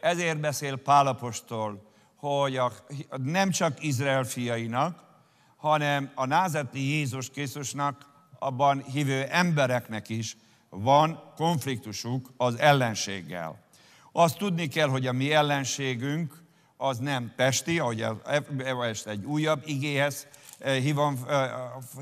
Speaker 1: Ezért beszél Pálapostól, hogy a, nem csak Izrael fiainak, hanem a názeti Jézus Krisztusnak, abban hívő embereknek is van konfliktusuk az ellenséggel. Azt tudni kell, hogy a mi ellenségünk az nem testi, ahogy ezt egy újabb igéhez eh, hívom,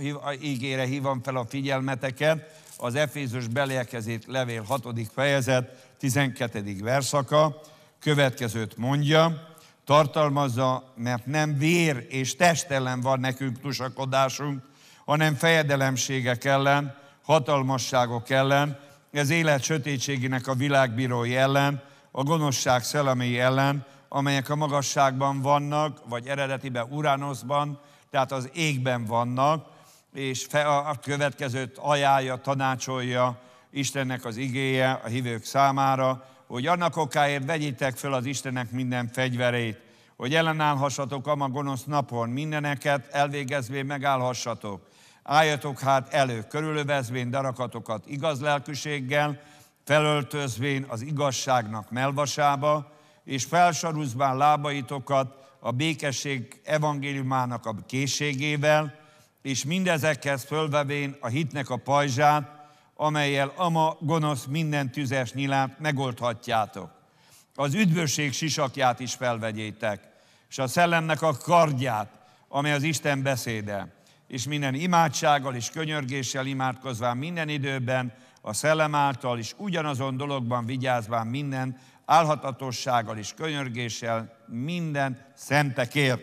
Speaker 1: eh, ígére hívom fel a figyelmeteket, az Efézus belekezét levél 6. fejezet 12. verszaka következőt mondja, tartalmazza, mert nem vér és test ellen van nekünk tusakodásunk, hanem fejedelemségek ellen, hatalmasságok ellen, ez élet sötétségének a világbírói ellen, a gonoszság szellemi ellen, amelyek a magasságban vannak, vagy eredetiben Uránoszban, tehát az égben vannak, és a következőt ajánlja, tanácsolja Istennek az igéje a hívők számára, hogy annak okáért vegyétek fel az Istenek minden fegyverét, hogy ellenállhassatok a gonosz napon, mindeneket elvégezvén megállhassatok. Álljatok hát elő, körülövezvén darakatokat igaz lelkűséggel, felöltözvén az igazságnak melvasába, és felsarúzván lábaitokat a békesség evangéliumának a készségével, és mindezekhez fölvevén a hitnek a pajzsát, amelyel ama gonosz minden tüzes nyilát megoldhatjátok. Az üdvösség sisakját is felvegyétek, és a szellemnek a kardját, amely az Isten beszéde, és minden imádsággal és könyörgéssel imádkozván minden időben, a szellem által is ugyanazon dologban vigyázván minden álhatatossággal és könyörgéssel minden szentekért.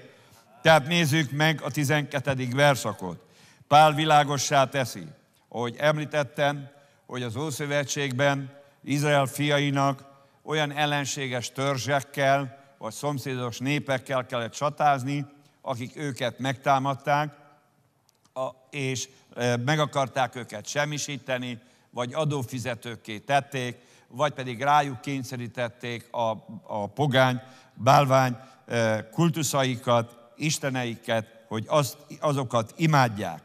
Speaker 1: Tehát nézzük meg a 12. verszakot. Pál világossá teszi, ahogy említettem, hogy az Ószövetségben Izrael fiainak olyan ellenséges törzsekkel, vagy szomszédos népekkel kellett csatázni, akik őket megtámadták, és e, meg akarták őket semmisíteni, vagy adófizetőkké tették, vagy pedig rájuk kényszerítették a, a pogány, bálvány eh, kultuszaikat, isteneiket, hogy azt, azokat imádják.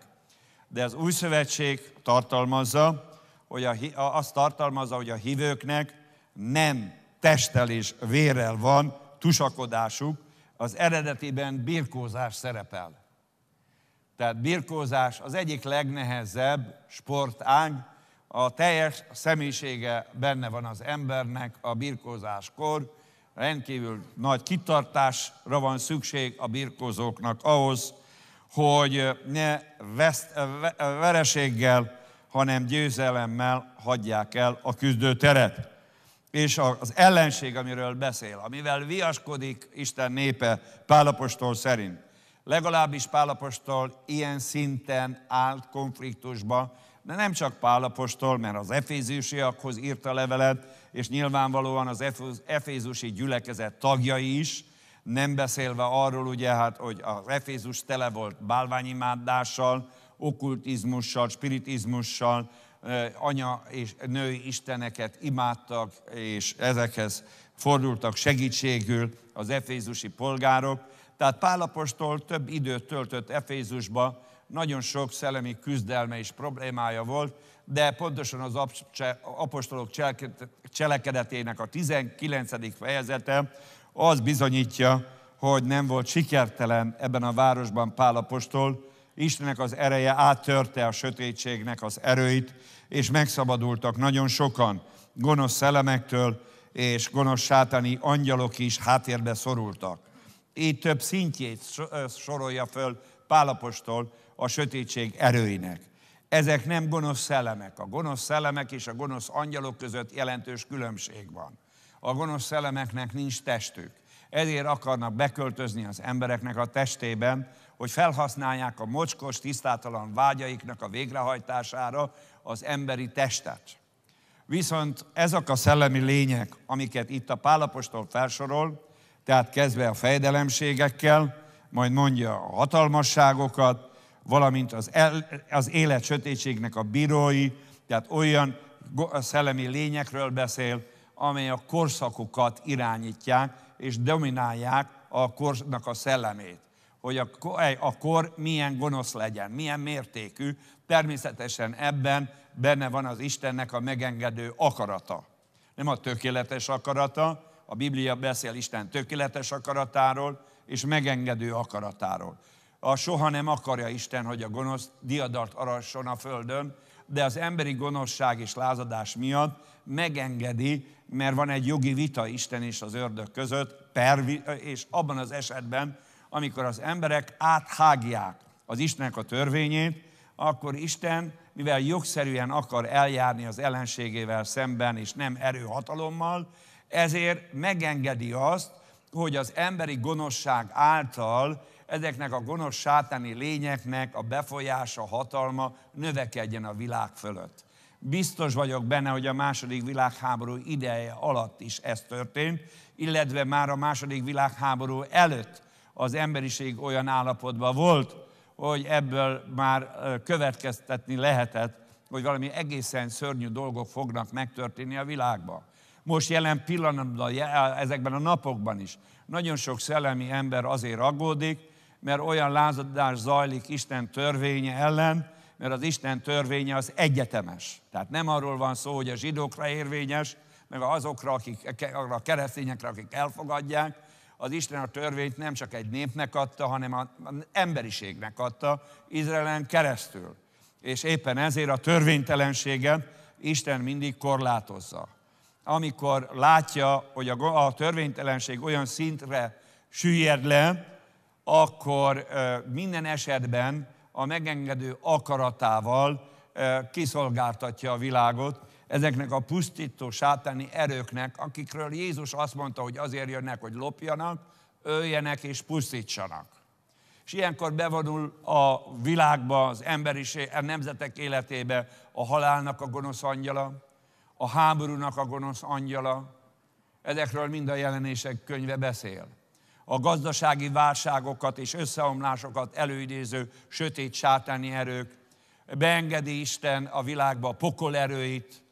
Speaker 1: De az új szövetség tartalmazza, hogy a, azt tartalmazza, hogy a hívőknek nem testel és vérrel van tusakodásuk, az eredetiben birkózás szerepel. Tehát birkózás az egyik legnehezebb sportág, a teljes személyisége benne van az embernek a birkózáskor. Rendkívül nagy kitartásra van szükség a birkózóknak ahhoz, hogy ne veszt, vereséggel, hanem győzelemmel hagyják el a küzdőteret. És az ellenség, amiről beszél, amivel viaskodik Isten népe Pálapostól szerint. Legalábbis Pálapostól ilyen szinten állt konfliktusba, de nem csak Pálapostól, mert az efézusiakhoz írta levelet, és nyilvánvalóan az efézusi gyülekezet tagjai is, nem beszélve arról ugye, hát, hogy az Efézus tele volt bálványimádással, okkultizmussal, spiritizmussal, anya és női isteneket imádtak, és ezekhez fordultak segítségül az efézusi polgárok. Tehát Pálapostól több időt töltött Efézusba, nagyon sok szellemi küzdelme és problémája volt, de pontosan az apostolok cselekedetének a 19. fejezete az bizonyítja, hogy nem volt sikertelen ebben a városban Pál apostol, Istenek az ereje áttörte a sötétségnek az erőit, és megszabadultak nagyon sokan gonosz szellemektől, és gonosz sátáni angyalok is háttérbe szorultak. Így több szintjét sorolja föl Pálapostól, a sötétség erőinek. Ezek nem gonosz szellemek. A gonosz szellemek és a gonosz angyalok között jelentős különbség van. A gonosz szellemeknek nincs testük. Ezért akarnak beköltözni az embereknek a testében, hogy felhasználják a mocskos, tisztátalan vágyaiknak a végrehajtására az emberi testet. Viszont ezek a szellemi lények, amiket itt a pálapostól felsorol, tehát kezdve a fejdelemségekkel, majd mondja a hatalmasságokat, valamint az, el, az élet sötétségnek a bírói, tehát olyan szellemi lényekről beszél, amely a korszakokat irányítják és dominálják a kornak a szellemét. Hogy a, a kor milyen gonosz legyen, milyen mértékű, természetesen ebben benne van az Istennek a megengedő akarata. Nem a tökéletes akarata, a Biblia beszél Isten tökéletes akaratáról és megengedő akaratáról. A soha nem akarja Isten, hogy a gonosz diadalt arasson a földön, de az emberi gonoszság és lázadás miatt megengedi, mert van egy jogi vita Isten és az ördög között, pervi, és abban az esetben, amikor az emberek áthágják az Istennek a törvényét, akkor Isten, mivel jogszerűen akar eljárni az ellenségével szemben, és nem erőhatalommal, ezért megengedi azt, hogy az emberi gonoszság által ezeknek a gonosz sátáni lényeknek a befolyása, hatalma növekedjen a világ fölött. Biztos vagyok benne, hogy a második világháború ideje alatt is ez történt, illetve már a második világháború előtt az emberiség olyan állapotban volt, hogy ebből már következtetni lehetett, hogy valami egészen szörnyű dolgok fognak megtörténni a világban. Most jelen pillanatban, ezekben a napokban is nagyon sok szellemi ember azért aggódik, mert olyan lázadás zajlik Isten törvénye ellen, mert az Isten törvénye az egyetemes. Tehát nem arról van szó, hogy a zsidókra érvényes, meg azokra, akik, a keresztényekre, akik elfogadják, az Isten a törvényt nem csak egy népnek adta, hanem az emberiségnek adta, Izraelen keresztül. És éppen ezért a törvénytelenséget Isten mindig korlátozza. Amikor látja, hogy a törvénytelenség olyan szintre süllyed le, akkor minden esetben a megengedő akaratával kiszolgáltatja a világot ezeknek a pusztító sátáni erőknek, akikről Jézus azt mondta, hogy azért jönnek, hogy lopjanak, öljenek és pusztítsanak. És ilyenkor bevonul a világba, az emberiség, a nemzetek életébe a halálnak a gonosz angyala, a háborúnak a gonosz angyala. Ezekről mind a jelenések könyve beszél a gazdasági válságokat és összeomlásokat előidéző sötét sátáni erők, beengedi Isten a világba a pokol erőit,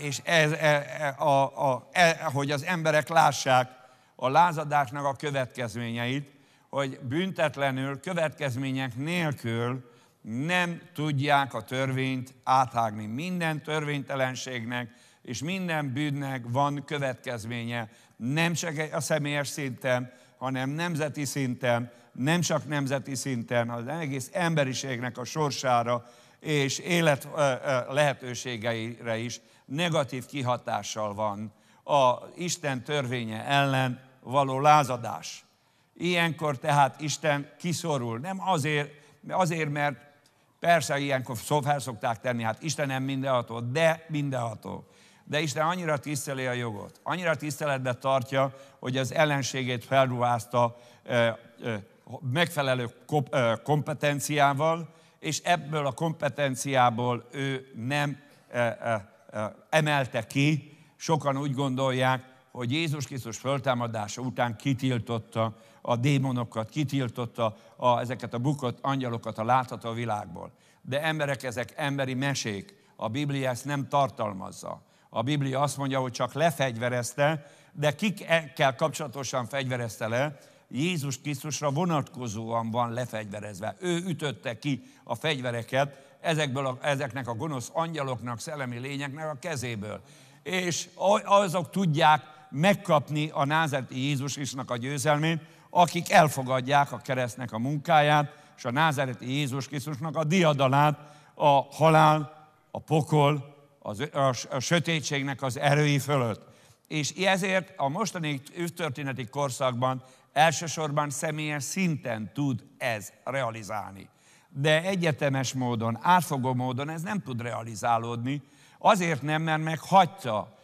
Speaker 1: és ez, e, e, a, a, e, hogy az emberek lássák a lázadásnak a következményeit, hogy büntetlenül, következmények nélkül nem tudják a törvényt áthágni. Minden törvénytelenségnek és minden bűnnek van következménye, nem csak a személyes szinten, hanem nemzeti szinten, nem csak nemzeti szinten, hanem az egész emberiségnek a sorsára és élet lehetőségeire is negatív kihatással van a Isten törvénye ellen való lázadás. Ilyenkor tehát Isten kiszorul, nem azért, azért mert persze ilyenkor szóval szokták tenni, hát Istenem mindenható, de mindenható de Isten annyira tiszteli a jogot, annyira tiszteletbe tartja, hogy az ellenségét felruházta megfelelő kompetenciával, és ebből a kompetenciából ő nem emelte ki. Sokan úgy gondolják, hogy Jézus Krisztus föltámadása után kitiltotta a démonokat, kitiltotta a, ezeket a bukott angyalokat a látható világból. De emberek, ezek emberi mesék. A Biblia ezt nem tartalmazza a Biblia azt mondja, hogy csak lefegyverezte, de kikkel kapcsolatosan fegyverezte le, Jézus Krisztusra vonatkozóan van lefegyverezve. Ő ütötte ki a fegyvereket ezekből a, ezeknek a gonosz angyaloknak, szellemi lényeknek a kezéből. És azok tudják megkapni a názeti Jézus Isnak a győzelmét, akik elfogadják a keresztnek a munkáját, és a názeti Jézus Krisztusnak a diadalát, a halál, a pokol, az, a, a sötétségnek az erői fölött. És ezért a mostani történeti korszakban elsősorban személyes szinten tud ez realizálni. De egyetemes módon, átfogó módon ez nem tud realizálódni, azért nem, mert meghagyta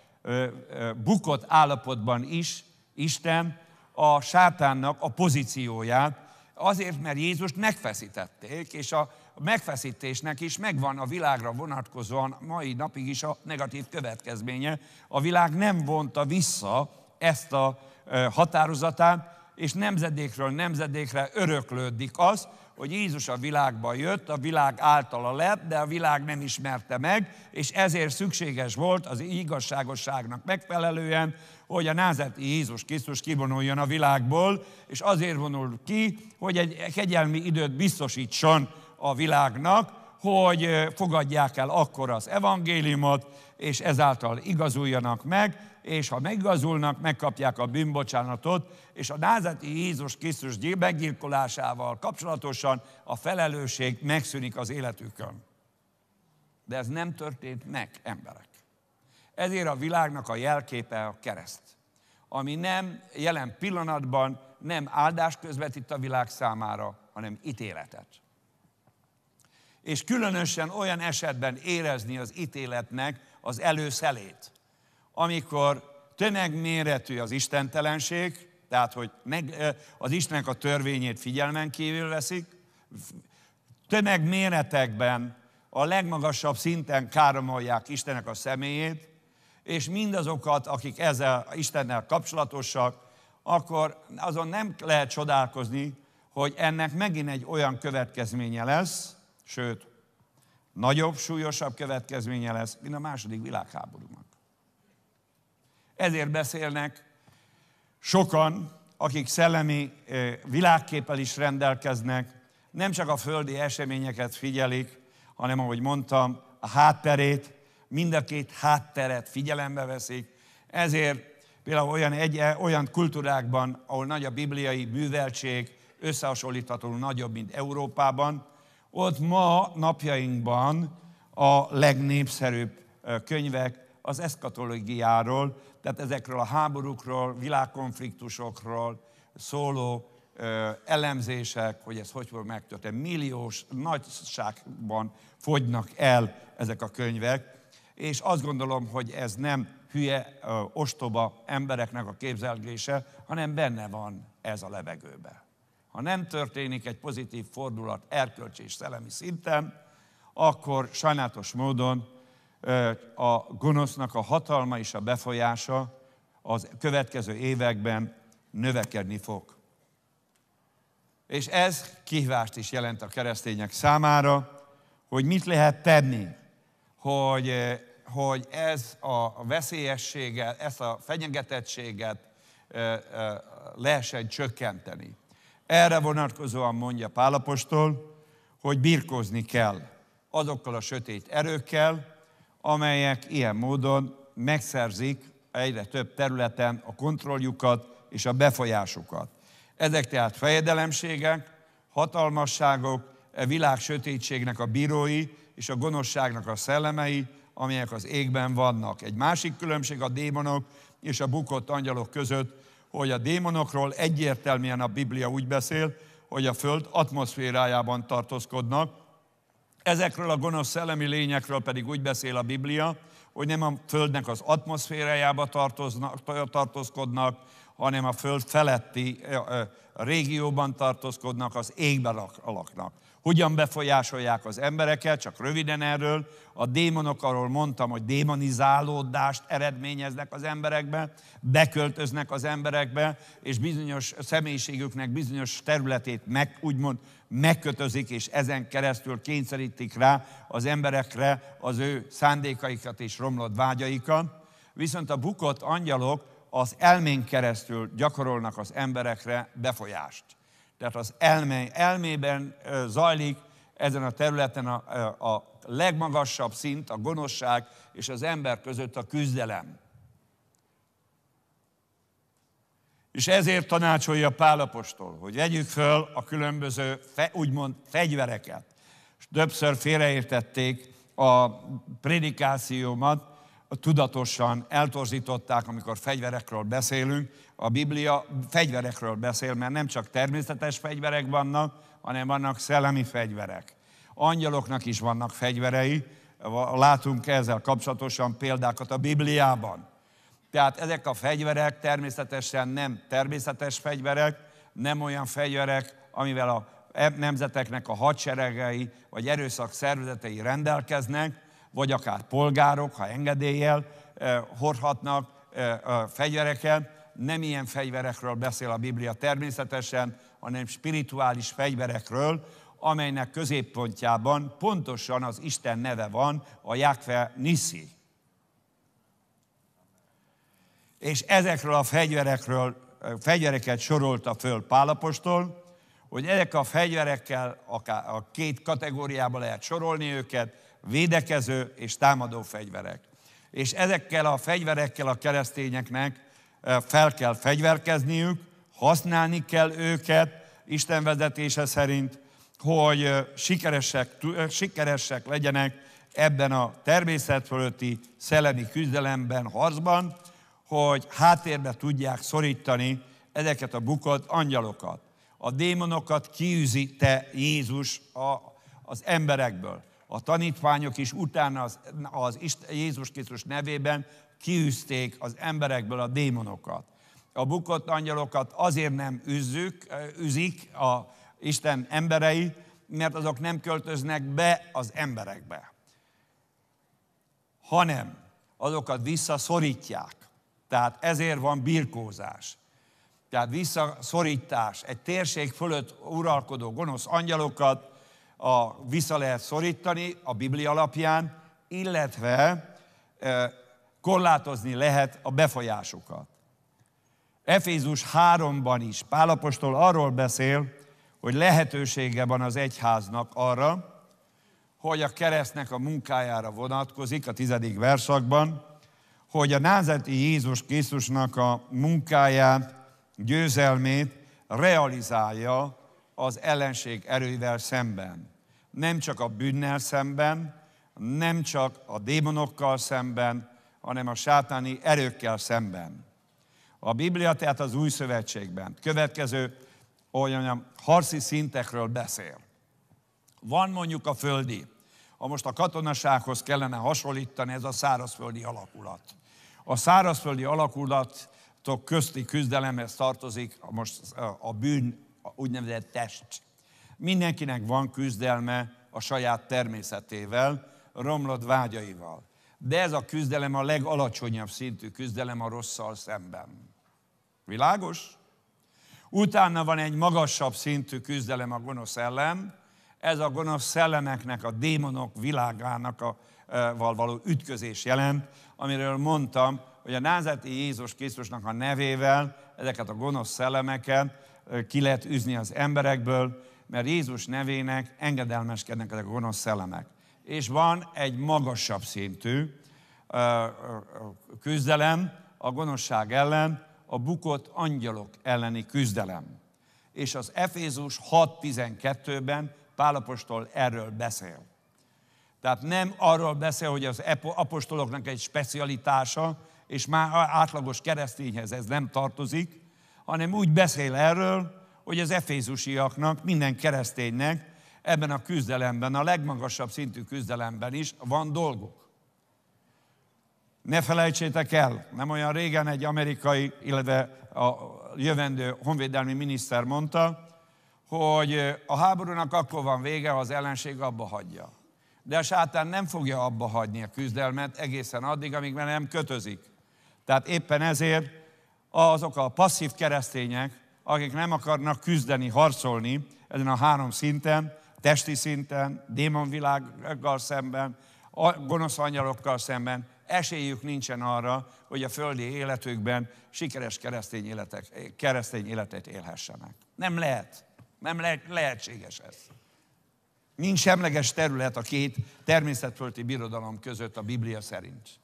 Speaker 1: bukott állapotban is Isten a sátánnak a pozícióját, azért, mert Jézust megfeszítették, és a a megfeszítésnek is megvan a világra vonatkozóan mai napig is a negatív következménye. A világ nem vonta vissza ezt a határozatát, és nemzedékről nemzedékre öröklődik az, hogy Jézus a világba jött, a világ általa lett, de a világ nem ismerte meg, és ezért szükséges volt az igazságosságnak megfelelően, hogy a názeti Jézus Krisztus kivonuljon a világból, és azért vonul ki, hogy egy kegyelmi időt biztosítson a világnak, hogy fogadják el akkor az evangéliumot, és ezáltal igazuljanak meg, és ha megigazulnak, megkapják a bűnbocsánatot, és a názati Jézus Krisztus meggyilkolásával kapcsolatosan a felelősség megszűnik az életükön. De ez nem történt meg, emberek. Ezért a világnak a jelképe a kereszt, ami nem jelen pillanatban nem áldás közvetít a világ számára, hanem ítéletet és különösen olyan esetben érezni az ítéletnek az előszelét. Amikor tömegméretű az istentelenség, tehát hogy meg, az Istennek a törvényét figyelmen kívül veszik, tömegméretekben a legmagasabb szinten káromolják Istennek a személyét, és mindazokat, akik ezzel Istennel kapcsolatosak, akkor azon nem lehet csodálkozni, hogy ennek megint egy olyan következménye lesz, Sőt, nagyobb, súlyosabb következménye lesz, mint a második világháborúnak. Ezért beszélnek sokan, akik szellemi világképpel is rendelkeznek, nem csak a földi eseményeket figyelik, hanem ahogy mondtam, a hátterét, mind a két hátteret figyelembe veszik. Ezért például olyan, egy, e, olyan kultúrákban, ahol nagy a bibliai műveltség, összehasonlítható nagyobb, mint Európában, ott ma napjainkban a legnépszerűbb könyvek az eszkatológiáról, tehát ezekről a háborúkról, világkonfliktusokról szóló elemzések, hogy ez hogy fog megtörténni. Milliós nagyságban fogynak el ezek a könyvek, és azt gondolom, hogy ez nem hülye, ostoba embereknek a képzelgése, hanem benne van ez a levegőben ha nem történik egy pozitív fordulat erkölcsi és szellemi szinten, akkor sajnálatos módon a gonosznak a hatalma és a befolyása az következő években növekedni fog. És ez kihívást is jelent a keresztények számára, hogy mit lehet tenni, hogy, hogy ez a veszélyességet, ezt a fenyegetettséget lehessen csökkenteni. Erre vonatkozóan mondja Pálapostól, hogy birkózni kell azokkal a sötét erőkkel, amelyek ilyen módon megszerzik egyre több területen a kontrolljukat és a befolyásukat. Ezek tehát fejedelemségek, hatalmasságok, a e világ sötétségnek a bírói és a gonoszságnak a szellemei, amelyek az égben vannak. Egy másik különbség a démonok és a bukott angyalok között, hogy a démonokról egyértelműen a Biblia úgy beszél, hogy a Föld atmoszférájában tartózkodnak. Ezekről a gonosz szellemi lényekről pedig úgy beszél a Biblia, hogy nem a Földnek az atmoszférájába tartózkodnak, hanem a Föld feletti a régióban tartózkodnak, az égben laknak. Hogyan befolyásolják az embereket, csak röviden erről. A démonok, arról mondtam, hogy démonizálódást eredményeznek az emberekbe, beköltöznek az emberekbe, és bizonyos személyiségüknek bizonyos területét meg, úgymond megkötözik, és ezen keresztül kényszerítik rá az emberekre az ő szándékaikat és romlott vágyaikat. Viszont a bukott angyalok az elmén keresztül gyakorolnak az emberekre befolyást tehát az elme, elmében zajlik ezen a területen a, a legmagasabb szint, a gonoszság és az ember között a küzdelem. És ezért tanácsolja Pálapostól, hogy vegyük föl a különböző fe, úgymond fegyvereket. És többször félreértették a prédikációmat, tudatosan eltorzították, amikor fegyverekről beszélünk, a Biblia fegyverekről beszél, mert nem csak természetes fegyverek vannak, hanem vannak szellemi fegyverek. Angyaloknak is vannak fegyverei, látunk ezzel kapcsolatosan példákat a Bibliában. Tehát ezek a fegyverek természetesen nem természetes fegyverek, nem olyan fegyverek, amivel a e- nemzeteknek a hadseregei vagy erőszak szervezetei rendelkeznek, vagy akár polgárok, ha engedéllyel e, hordhatnak e, fegyvereket, nem ilyen fegyverekről beszél a Biblia természetesen, hanem spirituális fegyverekről, amelynek középpontjában pontosan az Isten neve van, a Jákve Niszi. És ezekről a fegyverekről, fegyvereket sorolta föl Pálapostól, hogy ezek a fegyverekkel akár a két kategóriába lehet sorolni őket, védekező és támadó fegyverek. És ezekkel a fegyverekkel a keresztényeknek fel kell fegyverkezniük, használni kell őket Isten vezetése szerint, hogy sikeresek, sikeresek legyenek ebben a természet fölötti szellemi küzdelemben, harcban, hogy háttérbe tudják szorítani ezeket a bukott angyalokat. A démonokat kiűzi te Jézus a, az emberekből a tanítványok is utána az, az Isten, Jézus Krisztus nevében kiűzték az emberekből a démonokat. A bukott angyalokat azért nem üzzük, üzik a Isten emberei, mert azok nem költöznek be az emberekbe, hanem azokat visszaszorítják. Tehát ezért van birkózás. Tehát visszaszorítás. Egy térség fölött uralkodó gonosz angyalokat a, vissza lehet szorítani a Biblia alapján, illetve e, korlátozni lehet a befolyásukat. Efézus 3-ban is Pálapostól arról beszél, hogy lehetősége van az egyháznak arra, hogy a keresztnek a munkájára vonatkozik a tizedik versakban, hogy a názeti Jézus Krisztusnak a munkáját, győzelmét realizálja az ellenség erőivel szemben. Nem csak a bűnnel szemben, nem csak a démonokkal szemben, hanem a sátáni erőkkel szemben. A Biblia tehát az új szövetségben következő olyan harci szintekről beszél. Van mondjuk a földi, ha most a katonasághoz kellene hasonlítani, ez a szárazföldi alakulat. A szárazföldi alakulatok közti küzdelemhez tartozik most a bűn úgynevezett test. Mindenkinek van küzdelme a saját természetével, romlott vágyaival. De ez a küzdelem a legalacsonyabb szintű küzdelem a rosszal szemben. Világos? Utána van egy magasabb szintű küzdelem a gonosz ellen, ez a gonosz szellemeknek, a démonok világának a, e, val való ütközés jelent, amiről mondtam, hogy a názeti Jézus Krisztusnak a nevével ezeket a gonosz szellemeket ki lehet üzni az emberekből, mert Jézus nevének engedelmeskednek ezek a gonosz szellemek. És van egy magasabb szintű küzdelem a gonoszság ellen, a bukott angyalok elleni küzdelem. És az Efézus 6.12-ben Pálapostól erről beszél. Tehát nem arról beszél, hogy az apostoloknak egy specialitása, és már átlagos keresztényhez ez nem tartozik, hanem úgy beszél erről, hogy az efézusiaknak, minden kereszténynek ebben a küzdelemben, a legmagasabb szintű küzdelemben is van dolgok. Ne felejtsétek el, nem olyan régen egy amerikai, illetve a jövendő honvédelmi miniszter mondta, hogy a háborúnak akkor van vége, ha az ellenség abba hagyja. De a sátán nem fogja abba hagyni a küzdelmet egészen addig, amíg már nem kötözik. Tehát éppen ezért azok a passzív keresztények, akik nem akarnak küzdeni, harcolni ezen a három szinten, testi szinten, démonvilággal szemben, gonosz angyalokkal szemben, esélyük nincsen arra, hogy a földi életükben sikeres keresztény, életek, keresztény életet élhessenek. Nem lehet. Nem lehet, lehetséges ez. Nincs semleges terület a két természetfölti birodalom között a Biblia szerint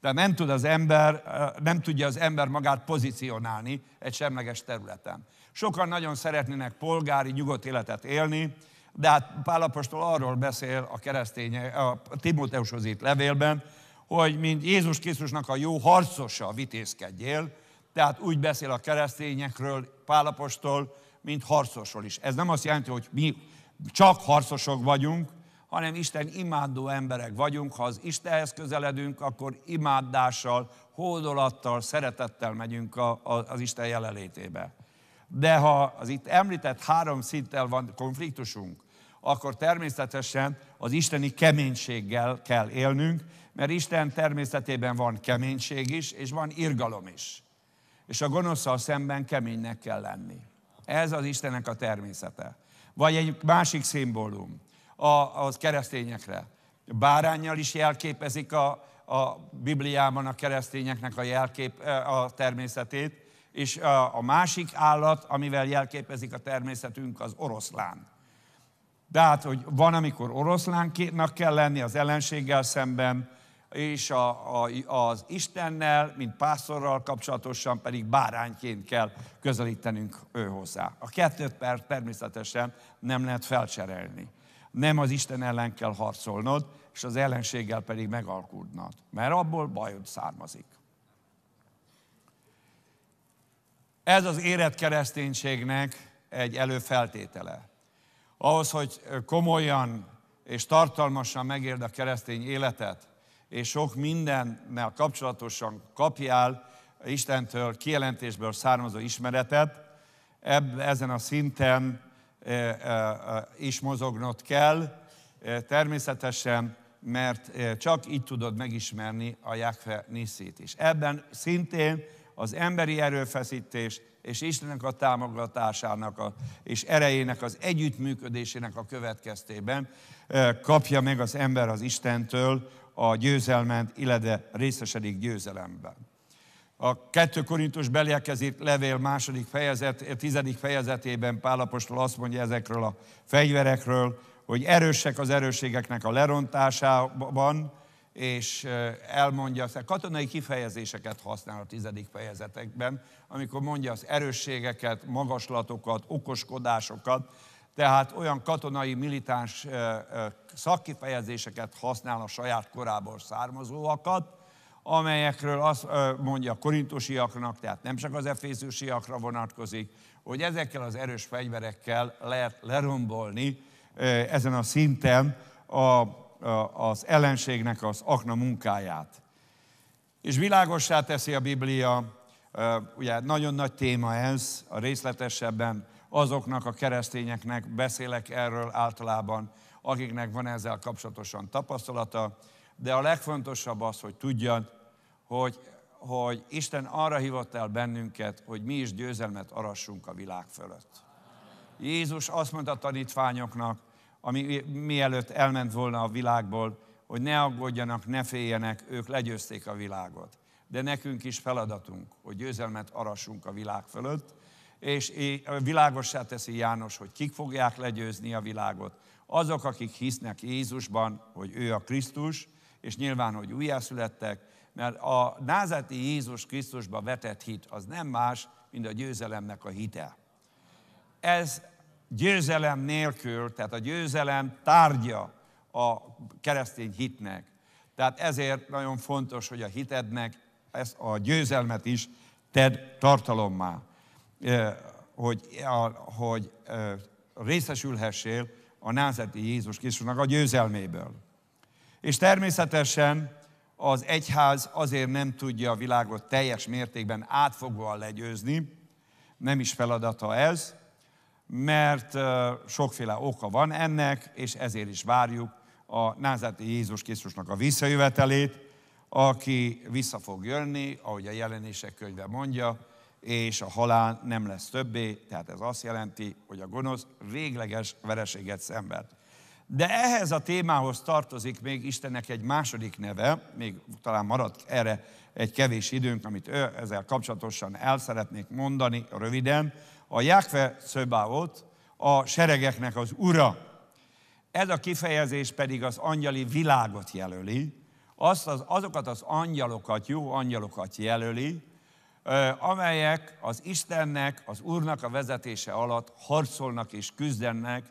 Speaker 1: de nem, tud az ember, nem tudja az ember magát pozícionálni egy semleges területen. Sokan nagyon szeretnének polgári, nyugodt életet élni, de hát Pálapostól arról beszél a keresztény, a Timóteushoz itt levélben, hogy mint Jézus Krisztusnak a jó harcosa vitézkedjél, tehát úgy beszél a keresztényekről, Pálapostól, mint harcosról is. Ez nem azt jelenti, hogy mi csak harcosok vagyunk, hanem Isten imádó emberek vagyunk. Ha az Istenhez közeledünk, akkor imádással, hódolattal, szeretettel megyünk a, a, az Isten jelenlétébe. De ha az itt említett három szinttel van konfliktusunk, akkor természetesen az isteni keménységgel kell élnünk, mert Isten természetében van keménység is, és van irgalom is. És a gonoszsal szemben keménynek kell lenni. Ez az Istennek a természete. Vagy egy másik szimbólum a, a keresztényekre. Bárányjal is jelképezik a, a Bibliában a keresztényeknek a, jelkép, a természetét, és a, a másik állat, amivel jelképezik a természetünk, az oroszlán. Tehát, hogy van, amikor oroszlánnak kell lenni az ellenséggel szemben, és a, a, az Istennel, mint pásztorral kapcsolatosan pedig bárányként kell közelítenünk ő hozzá. A kettőt per természetesen nem lehet felcserélni nem az Isten ellen kell harcolnod, és az ellenséggel pedig megalkudnod, mert abból bajod származik. Ez az érett kereszténységnek egy előfeltétele. Ahhoz, hogy komolyan és tartalmasan megérd a keresztény életet, és sok mindennel kapcsolatosan kapjál Istentől kielentésből származó ismeretet, ebb, ezen a szinten E, e, e, is mozognod kell, természetesen, mert csak így tudod megismerni a Jákve Niszit is. Ebben szintén az emberi erőfeszítés és Istennek a támogatásának a, és erejének az együttműködésének a következtében kapja meg az ember az Istentől a győzelmet, illetve részesedik győzelemben. A 2 Korintus beliekkezett levél második fejezet, tizedik fejezetében Pálapostól azt mondja ezekről a fegyverekről, hogy erősek az erősségeknek a lerontásában, és elmondja, a katonai kifejezéseket használ a tizedik fejezetekben, amikor mondja az erősségeket, magaslatokat, okoskodásokat, tehát olyan katonai, militáns szakkifejezéseket használ a saját korából származóakat, amelyekről azt mondja a korintusiaknak, tehát nem csak az efézusiakra vonatkozik, hogy ezekkel az erős fegyverekkel lehet lerombolni ezen a szinten a, a, az ellenségnek az akna munkáját. És világossá teszi a Biblia, ugye nagyon nagy téma ez, a részletesebben azoknak a keresztényeknek beszélek erről általában, akiknek van ezzel kapcsolatosan tapasztalata, de a legfontosabb az, hogy tudjad, hogy, hogy Isten arra hívott el bennünket, hogy mi is győzelmet arassunk a világ fölött. Jézus azt mondta a tanítványoknak, ami mielőtt elment volna a világból, hogy ne aggódjanak, ne féljenek, ők legyőzték a világot. De nekünk is feladatunk, hogy győzelmet arassunk a világ fölött, és világossá teszi János, hogy kik fogják legyőzni a világot. Azok, akik hisznek Jézusban, hogy ő a Krisztus, és nyilván, hogy újjászülettek, mert a názati Jézus Krisztusba vetett hit az nem más, mint a győzelemnek a hite. Ez győzelem nélkül, tehát a győzelem tárgya a keresztény hitnek. Tehát ezért nagyon fontos, hogy a hitednek ezt a győzelmet is tedd tartalommá, hogy, hogy részesülhessél a názati Jézus Krisztusnak a győzelméből. És természetesen az egyház azért nem tudja a világot teljes mértékben átfogóan legyőzni, nem is feladata ez, mert sokféle oka van ennek, és ezért is várjuk a názáti Jézus Krisztusnak a visszajövetelét, aki vissza fog jönni, ahogy a jelenések könyve mondja, és a halál nem lesz többé, tehát ez azt jelenti, hogy a gonosz végleges vereséget szenved. De ehhez a témához tartozik még Istennek egy második neve, még talán maradt erre egy kevés időnk, amit ő ezzel kapcsolatosan el szeretnék mondani röviden. A Jákve Szöbáot, a seregeknek az ura. Ez a kifejezés pedig az angyali világot jelöli, azt az, azokat az angyalokat, jó angyalokat jelöli, amelyek az Istennek, az Úrnak a vezetése alatt harcolnak és küzdennek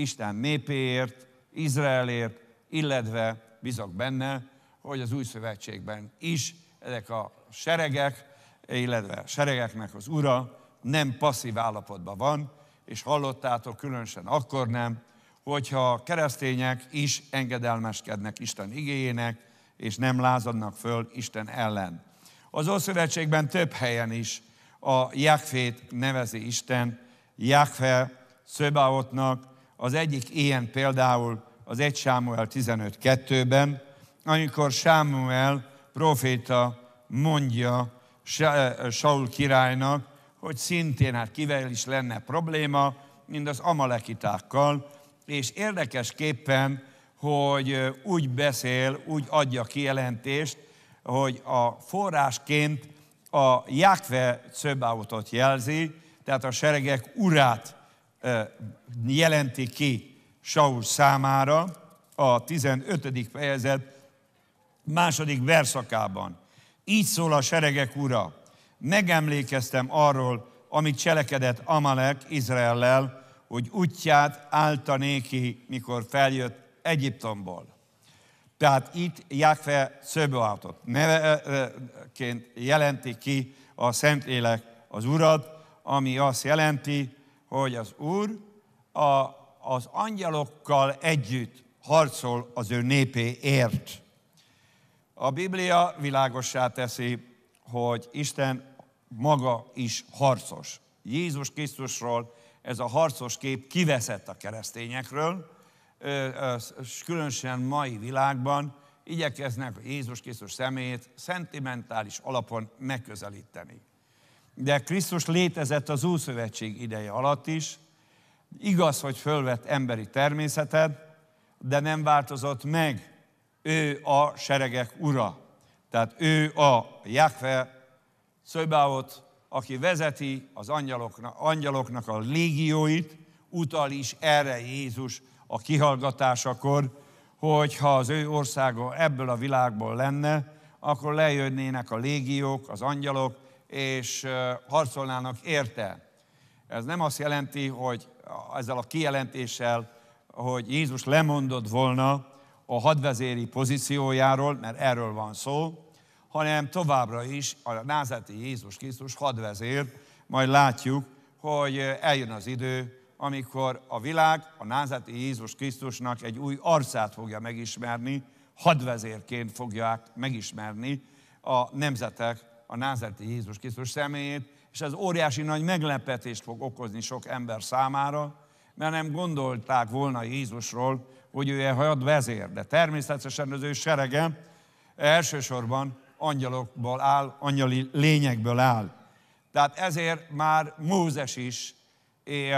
Speaker 1: Isten népéért, Izraelért, illetve bizok benne, hogy az új szövetségben is ezek a seregek, illetve a seregeknek az ura nem passzív állapotban van, és hallottátok különösen akkor nem, hogyha a keresztények is engedelmeskednek Isten igéjének, és nem lázadnak föl Isten ellen. Az Ószövetségben több helyen is a Jákfét nevezi Isten, Jákfe Szöbáotnak, az egyik ilyen például az 1 Sámuel 15.2-ben, amikor Sámuel proféta mondja eh, Saul királynak, hogy szintén hát kivel is lenne probléma, mint az amalekitákkal, és érdekesképpen, hogy eh, úgy beszél, úgy adja kijelentést, hogy a forrásként a Jákve Cöbáutot jelzi, tehát a seregek urát jelenti ki Saul számára a 15. fejezet második verszakában. Így szól a seregek ura, megemlékeztem arról, amit cselekedett Amalek Izraellel, hogy útját állta néki, mikor feljött Egyiptomból. Tehát itt Jákfe Szöbeátot neveként jelenti ki a Szentlélek az Urat, ami azt jelenti, hogy az Úr a, az angyalokkal együtt harcol az ő népéért. A Biblia világossá teszi, hogy Isten maga is harcos. Jézus Krisztusról ez a harcos kép kiveszett a keresztényekről, különösen mai világban igyekeznek Jézus Krisztus személyét szentimentális alapon megközelíteni de Krisztus létezett az Úszövetség ideje alatt is. Igaz, hogy fölvett emberi természetet, de nem változott meg. Ő a seregek ura. Tehát ő a Jakve Szöbáot, aki vezeti az angyaloknak, angyaloknak a légióit, utal is erre Jézus a kihallgatásakor, hogy ha az ő országa ebből a világból lenne, akkor lejönnének a légiók, az angyalok, és harcolnának érte. Ez nem azt jelenti, hogy ezzel a kijelentéssel, hogy Jézus lemondott volna a hadvezéri pozíciójáról, mert erről van szó, hanem továbbra is a názeti Jézus Krisztus hadvezér, majd látjuk, hogy eljön az idő, amikor a világ a názeti Jézus Krisztusnak egy új arcát fogja megismerni, hadvezérként fogják megismerni a nemzetek a názerti Jézus Krisztus személyét, és ez óriási nagy meglepetést fog okozni sok ember számára, mert nem gondolták volna Jézusról, hogy ő egy hajad vezér, de természetesen az ő serege elsősorban angyalokból áll, angyali lényekből áll. Tehát ezért már Mózes is,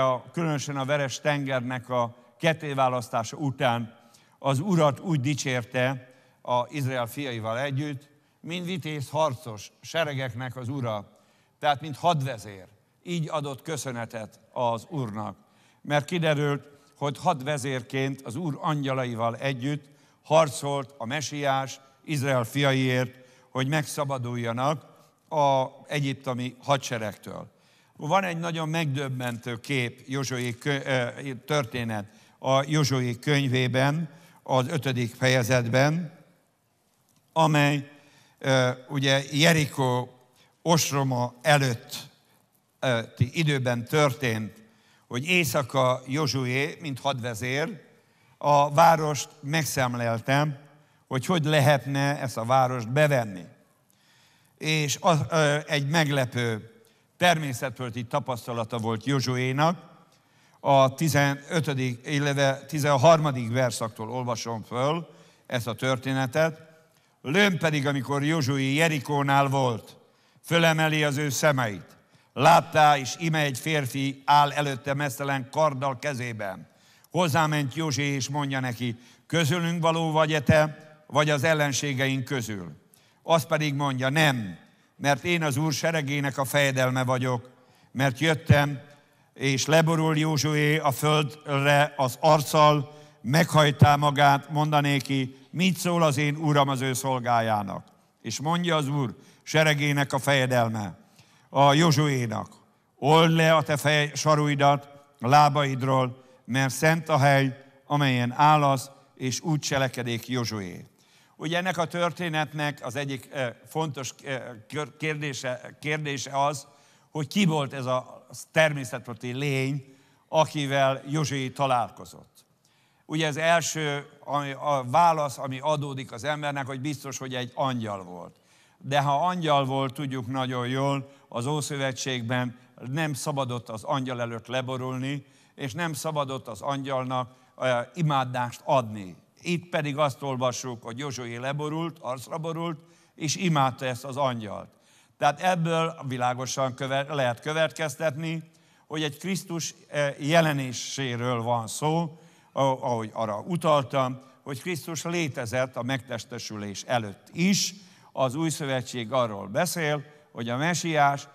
Speaker 1: a, különösen a Veres tengernek a kettéválasztása után az urat úgy dicsérte a Izrael fiaival együtt, mint vitéz harcos, seregeknek az ura, tehát mint hadvezér. Így adott köszönetet az úrnak, mert kiderült, hogy hadvezérként az úr angyalaival együtt harcolt a mesiás Izrael fiaiért, hogy megszabaduljanak az egyiptomi hadseregtől. Van egy nagyon megdöbbentő kép Józsué történet a Józsói könyvében, az ötödik fejezetben, amely ugye Jerikó osroma előtt időben történt, hogy éjszaka Józsué, mint hadvezér, a várost megszemleltem, hogy hogy lehetne ezt a várost bevenni. És az, ö, egy meglepő természetföldi tapasztalata volt Józsuénak. a 15. illetve 13. verszaktól olvasom föl ezt a történetet. Lőn pedig, amikor Józsui Jerikónál volt, fölemeli az ő szemeit. Láttá, és ime egy férfi áll előtte mesztelen karddal kezében. Hozzáment Józsi, és mondja neki, közülünk való vagy -e te, vagy az ellenségeink közül. Azt pedig mondja, nem, mert én az úr seregének a fejedelme vagyok, mert jöttem, és leborul Józsué a földre az arccal, meghajtá magát, mondanéki, mit szól az én uram az ő szolgájának. És mondja az úr, seregének a fejedelme, a Józsuénak, old le a te fej, saruidat a lábaidról, mert szent a hely, amelyen állasz, és úgy cselekedék Józsué. Ugye ennek a történetnek az egyik eh, fontos eh, kérdése, kérdése az, hogy ki volt ez a természetfölti lény, akivel Józsué találkozott. Ugye az első a válasz, ami adódik az embernek, hogy biztos, hogy egy angyal volt. De ha angyal volt, tudjuk nagyon jól, az Ószövetségben nem szabadott az angyal előtt leborulni, és nem szabadott az angyalnak imádást adni. Itt pedig azt olvassuk, hogy Józsué leborult, arcra borult, és imádta ezt az angyalt. Tehát ebből világosan követ, lehet következtetni, hogy egy Krisztus jelenéséről van szó, ahogy arra utaltam, hogy Krisztus létezett a megtestesülés előtt is. Az új szövetség arról beszél, hogy a mesiás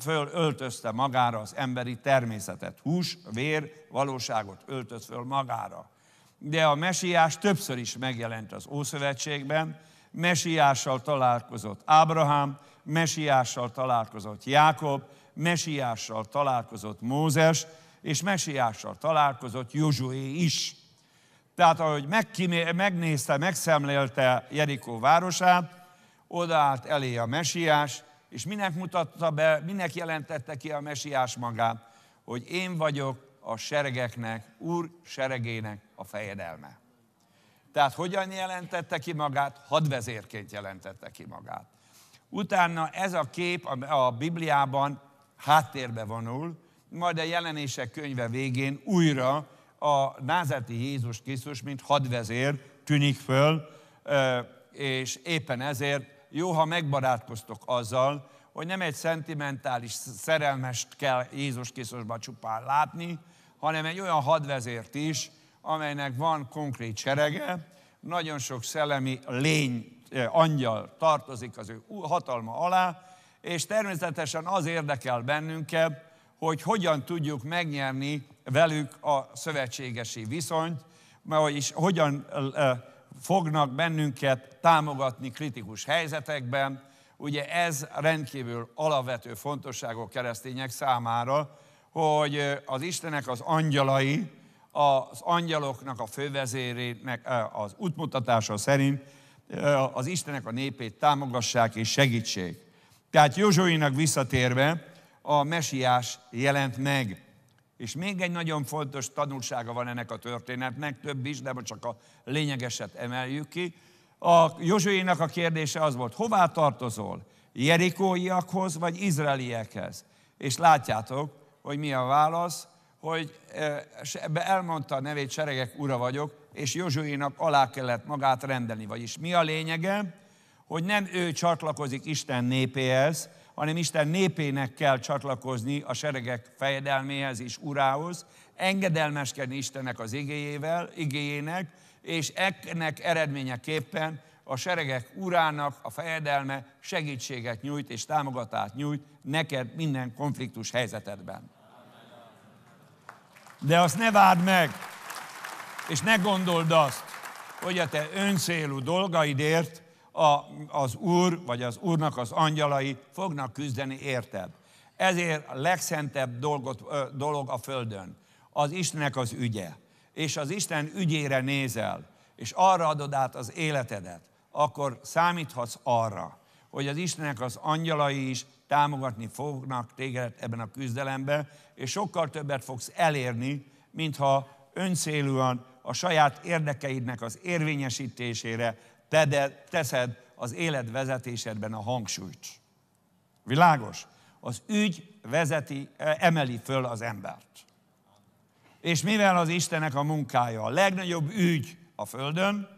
Speaker 1: fölöltözte magára az emberi természetet. Hús, vér, valóságot öltöz föl magára. De a mesiás többször is megjelent az Ószövetségben, mesiással találkozott Ábrahám, mesiással találkozott Jákob, mesiással találkozott Mózes, és Mesiással találkozott Józsué is. Tehát ahogy megnézte, megszemlélte Jerikó városát, odaállt elé a Mesiás, és minek mutatta be, minek jelentette ki a Mesiás magát, hogy én vagyok a seregeknek, úr seregének a fejedelme. Tehát hogyan jelentette ki magát? Hadvezérként jelentette ki magát. Utána ez a kép a, a Bibliában háttérbe vonul, majd a jelenések könyve végén újra a názeti Jézus Krisztus, mint hadvezér tűnik föl, és éppen ezért jó, ha megbarátkoztok azzal, hogy nem egy szentimentális szerelmest kell Jézus Krisztusba csupán látni, hanem egy olyan hadvezért is, amelynek van konkrét serege, nagyon sok szellemi lény, angyal tartozik az ő hatalma alá, és természetesen az érdekel bennünket, hogy hogyan tudjuk megnyerni velük a szövetségesi viszonyt, és hogyan fognak bennünket támogatni kritikus helyzetekben. Ugye ez rendkívül alapvető fontosságú keresztények számára, hogy az Istenek az angyalai, az angyaloknak, a fővezérének az útmutatása szerint az Istenek a népét támogassák és segítsék. Tehát Józsuinak visszatérve, a mesiás jelent meg. És még egy nagyon fontos tanulsága van ennek a történetnek, több is, de csak a lényegeset emeljük ki. A Józsuénak a kérdése az volt, hová tartozol? Jerikóiakhoz vagy izraeliekhez? És látjátok, hogy mi a válasz, hogy e, ebbe elmondta a nevét, seregek ura vagyok, és Józsuénak alá kellett magát rendelni. Vagyis mi a lényege? Hogy nem ő csatlakozik Isten népéhez, hanem Isten népének kell csatlakozni a seregek fejedelméhez és urához, engedelmeskedni Istennek az igéjével, igéjének, és ennek eredményeképpen a seregek urának a fejedelme segítséget nyújt és támogatást nyújt neked minden konfliktus helyzetedben. De azt ne várd meg, és ne gondold azt, hogy a te öncélú dolgaidért a, az Úr, vagy az Úrnak az angyalai fognak küzdeni érted. Ezért a legszentebb dolgot, dolog a Földön. Az Istennek az ügye. És az Isten ügyére nézel, és arra adod át az életedet, akkor számíthatsz arra, hogy az Istennek az angyalai is támogatni fognak téged ebben a küzdelemben, és sokkal többet fogsz elérni, mintha öncélúan a saját érdekeidnek az érvényesítésére te de teszed az élet vezetésedben a hangsúlyt. Világos? Az ügy vezeti, eh, emeli föl az embert. És mivel az Istenek a munkája a legnagyobb ügy a Földön,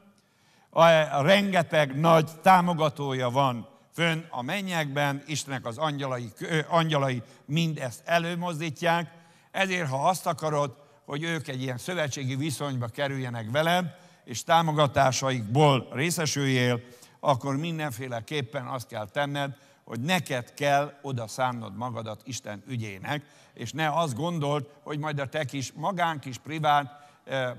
Speaker 1: a, rengeteg nagy támogatója van fönn a mennyekben, Istenek az angyalai, eh, angyalai mindezt előmozdítják, ezért ha azt akarod, hogy ők egy ilyen szövetségi viszonyba kerüljenek velem és támogatásaikból részesüljél, akkor mindenféleképpen azt kell tenned, hogy neked kell oda szánnod magadat Isten ügyének, és ne azt gondold, hogy majd a te kis magánk is privát e, e,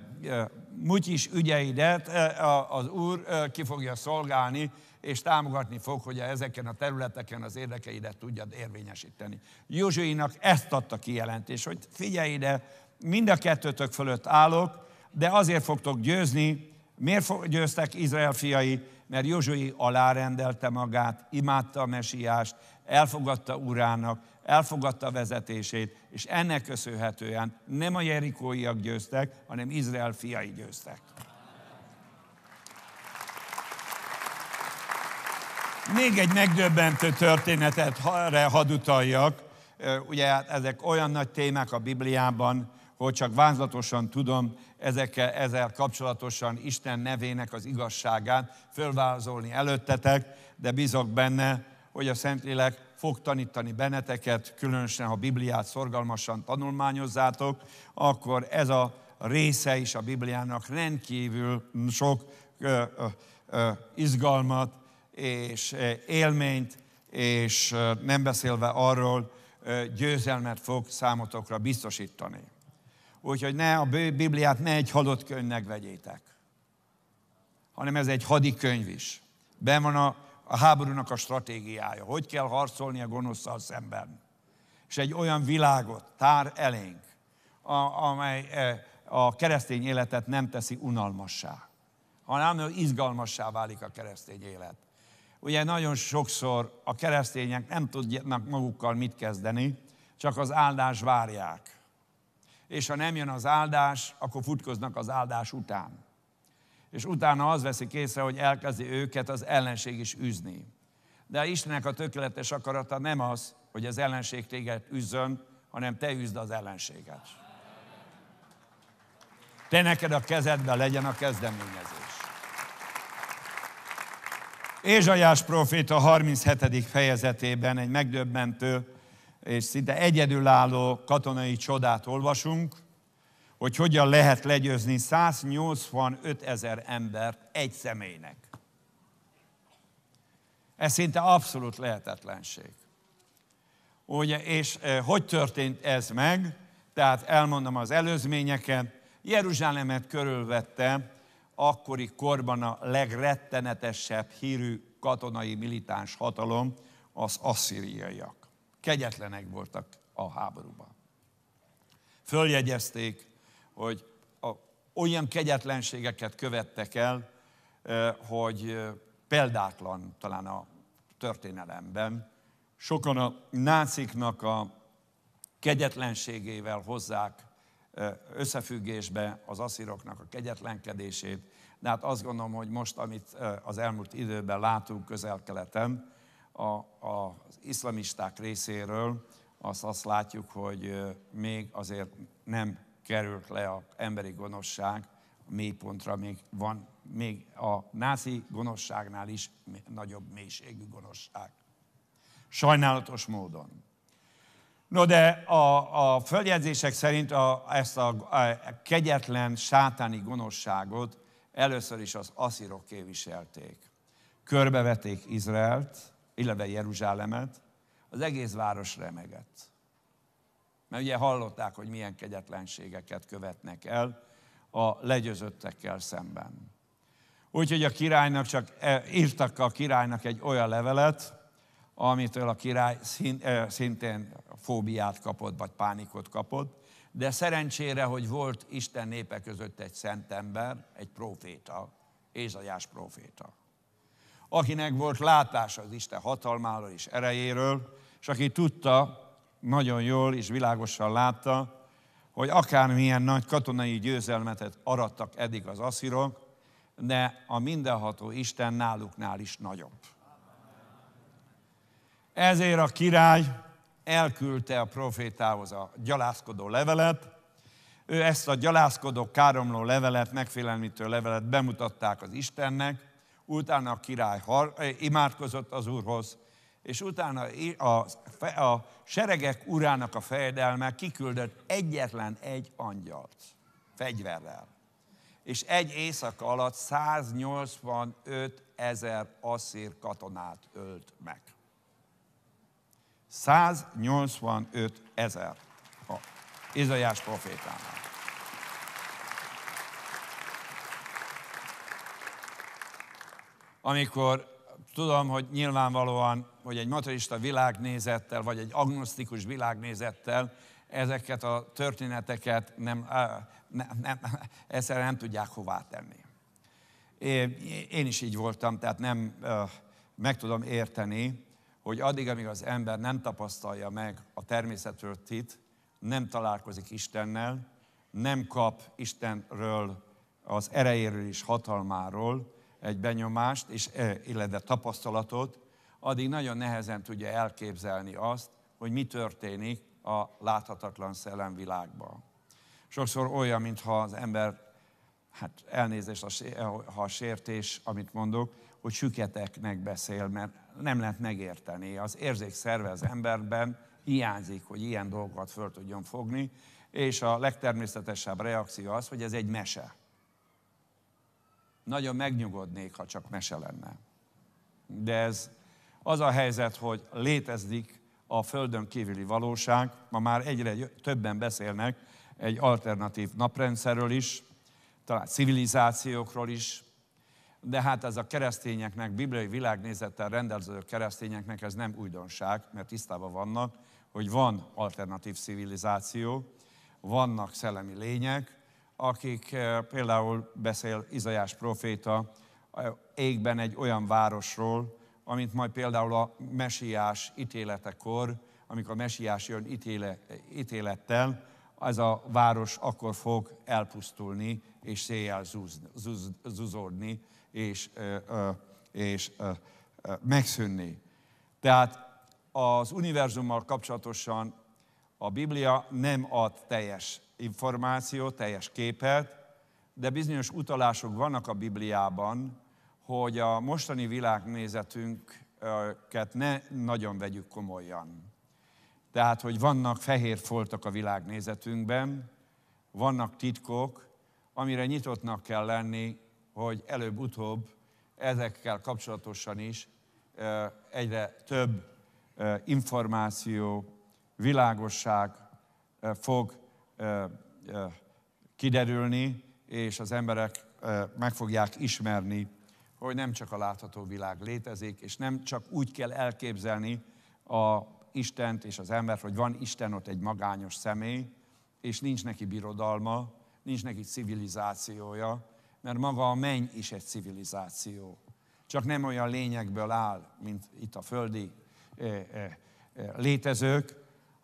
Speaker 1: mutyis ügyeidet e, az Úr ki fogja szolgálni, és támogatni fog, hogy ezeken a területeken az érdekeidet tudjad érvényesíteni. Józsuinak ezt adta kijelentés, hogy figyelj ide, mind a kettőtök fölött állok, de azért fogtok győzni. Miért győztek Izrael fiai? Mert Józsui alárendelte magát, imádta a mesiást, elfogadta urának, elfogadta vezetését, és ennek köszönhetően nem a jerikóiak győztek, hanem Izrael fiai győztek. Még egy megdöbbentő történetet hadd utaljak. Ugye hát ezek olyan nagy témák a Bibliában, hogy csak vázlatosan tudom ezekkel, ezzel kapcsolatosan Isten nevének az igazságát fölvázolni előttetek, de bízok benne, hogy a Szentlélek fog tanítani benneteket, különösen ha Bibliát szorgalmasan tanulmányozzátok, akkor ez a része is a Bibliának rendkívül sok ö, ö, ö, izgalmat és élményt, és nem beszélve arról, győzelmet fog számotokra biztosítani úgyhogy ne a Bibliát ne egy halott könyvnek vegyétek, hanem ez egy hadikönyv is. Ben van a, a háborúnak a stratégiája, hogy kell harcolni a gonoszszal szemben. És egy olyan világot tár elénk, a, amely e, a keresztény életet nem teszi unalmassá, hanem izgalmassá válik a keresztény élet. Ugye nagyon sokszor a keresztények nem tudnak magukkal mit kezdeni, csak az áldás várják és ha nem jön az áldás, akkor futkoznak az áldás után. És utána az veszik észre, hogy elkezdi őket az ellenség is üzni. De Istennek a tökéletes akarata nem az, hogy az ellenség téged üzzön, hanem te üzd az ellenséget. Te neked a kezedben legyen a kezdeményezés. Ézsajás a 37. fejezetében egy megdöbbentő és szinte egyedülálló katonai csodát olvasunk, hogy hogyan lehet legyőzni 185 ezer embert egy személynek. Ez szinte abszolút lehetetlenség. Ugye, és e, hogy történt ez meg? Tehát elmondom az előzményeket. Jeruzsálemet körülvette akkori korban a legrettenetesebb hírű katonai militáns hatalom, az asszíriaiak kegyetlenek voltak a háborúban. Följegyezték, hogy a, olyan kegyetlenségeket követtek el, hogy példátlan talán a történelemben. Sokan a náciknak a kegyetlenségével hozzák összefüggésbe az asziroknak a kegyetlenkedését, de hát azt gondolom, hogy most, amit az elmúlt időben látunk közel-keleten, a, a, az iszlamisták részéről azt, azt látjuk, hogy még azért nem került le az emberi gonoszság a mélypontra, még van még a náci gonoszságnál is nagyobb mélységű gonoszság. Sajnálatos módon. No de a, a följegyzések szerint a, ezt a, a kegyetlen sátáni gonoszságot először is az aszírok képviselték. Körbevették Izraelt, illetve Jeruzsálemet, az egész város remegett. Mert ugye hallották, hogy milyen kegyetlenségeket követnek el a legyőzöttekkel szemben. Úgyhogy a királynak csak eh, írtak a királynak egy olyan levelet, amitől a király eh, szintén fóbiát kapott, vagy pánikot kapott, de szerencsére, hogy volt Isten népe között egy szent ember, egy proféta, Ézajás proféta akinek volt látása az Isten hatalmáról és erejéről, és aki tudta, nagyon jól és világosan látta, hogy akármilyen nagy katonai győzelmetet arattak eddig az asszírok, de a mindenható Isten náluknál is nagyobb. Ezért a király elküldte a profétához a gyalászkodó levelet, ő ezt a gyalászkodó, káromló levelet, megfélemlítő levelet bemutatták az Istennek, utána a király har, eh, imádkozott az úrhoz, és utána a, a, a seregek urának a fejedelme kiküldött egyetlen egy angyalt fegyverrel. És egy éjszaka alatt 185 ezer asszír katonát ölt meg. 185 ezer. Izajás profétának. amikor tudom, hogy nyilvánvalóan, hogy egy materista világnézettel, vagy egy agnosztikus világnézettel ezeket a történeteket nem, nem, nem, egyszerűen nem tudják hová tenni. Én is így voltam, tehát nem meg tudom érteni, hogy addig, amíg az ember nem tapasztalja meg a természetről tit, nem találkozik Istennel, nem kap Istenről, az erejéről és hatalmáról, egy benyomást, és, e, illetve tapasztalatot, addig nagyon nehezen tudja elképzelni azt, hogy mi történik a láthatatlan szellemvilágban. Sokszor olyan, mintha az ember, hát elnézést, e, ha a sértés, amit mondok, hogy süketeknek beszél, mert nem lehet megérteni. Az érzékszerve az emberben hiányzik, hogy ilyen dolgokat föl tudjon fogni, és a legtermészetesebb reakció az, hogy ez egy mese. Nagyon megnyugodnék, ha csak mese lenne. De ez az a helyzet, hogy létezik a földön kívüli valóság, ma már egyre többen beszélnek egy alternatív naprendszerről is, talán civilizációkról is, de hát ez a keresztényeknek, bibliai világnézettel rendelkező keresztényeknek ez nem újdonság, mert tisztában vannak, hogy van alternatív civilizáció, vannak szellemi lények, akik eh, például beszél Izajás proféta eh, égben egy olyan városról, amint majd például a mesiás ítéletekor, amikor a mesiás jön ítéle, ítélettel, ez a város akkor fog elpusztulni, és széjjel zúz, zúz, zúzódni, és, eh, és megszűnni. Tehát az univerzummal kapcsolatosan a Biblia nem ad teljes információt, teljes képet, de bizonyos utalások vannak a Bibliában, hogy a mostani világnézetünket ne nagyon vegyük komolyan. Tehát, hogy vannak fehér foltok a világnézetünkben, vannak titkok, amire nyitottnak kell lenni, hogy előbb-utóbb ezekkel kapcsolatosan is egyre több információ világosság fog kiderülni, és az emberek meg fogják ismerni, hogy nem csak a látható világ létezik, és nem csak úgy kell elképzelni a Istent és az embert, hogy van Isten ott egy magányos személy, és nincs neki birodalma, nincs neki civilizációja, mert maga a menny is egy civilizáció. Csak nem olyan lényekből áll, mint itt a földi létezők,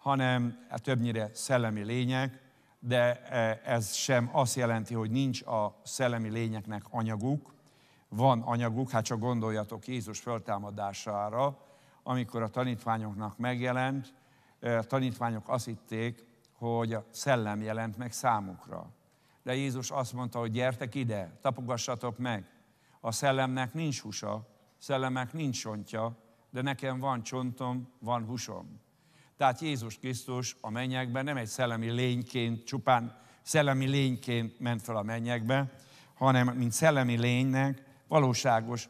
Speaker 1: hanem e többnyire szellemi lények, de e, ez sem azt jelenti, hogy nincs a szellemi lényeknek anyaguk, van anyaguk, hát csak gondoljatok Jézus föltámadására, amikor a tanítványoknak megjelent, e, a tanítványok azt hitték, hogy a szellem jelent meg számukra. De Jézus azt mondta, hogy gyertek ide, tapogassatok meg. A szellemnek nincs húsa, szellemek nincs csontja, de nekem van csontom, van húsom. Tehát Jézus Krisztus a mennyekben nem egy szellemi lényként, csupán szellemi lényként ment fel a mennyekbe, hanem mint szellemi lénynek valóságos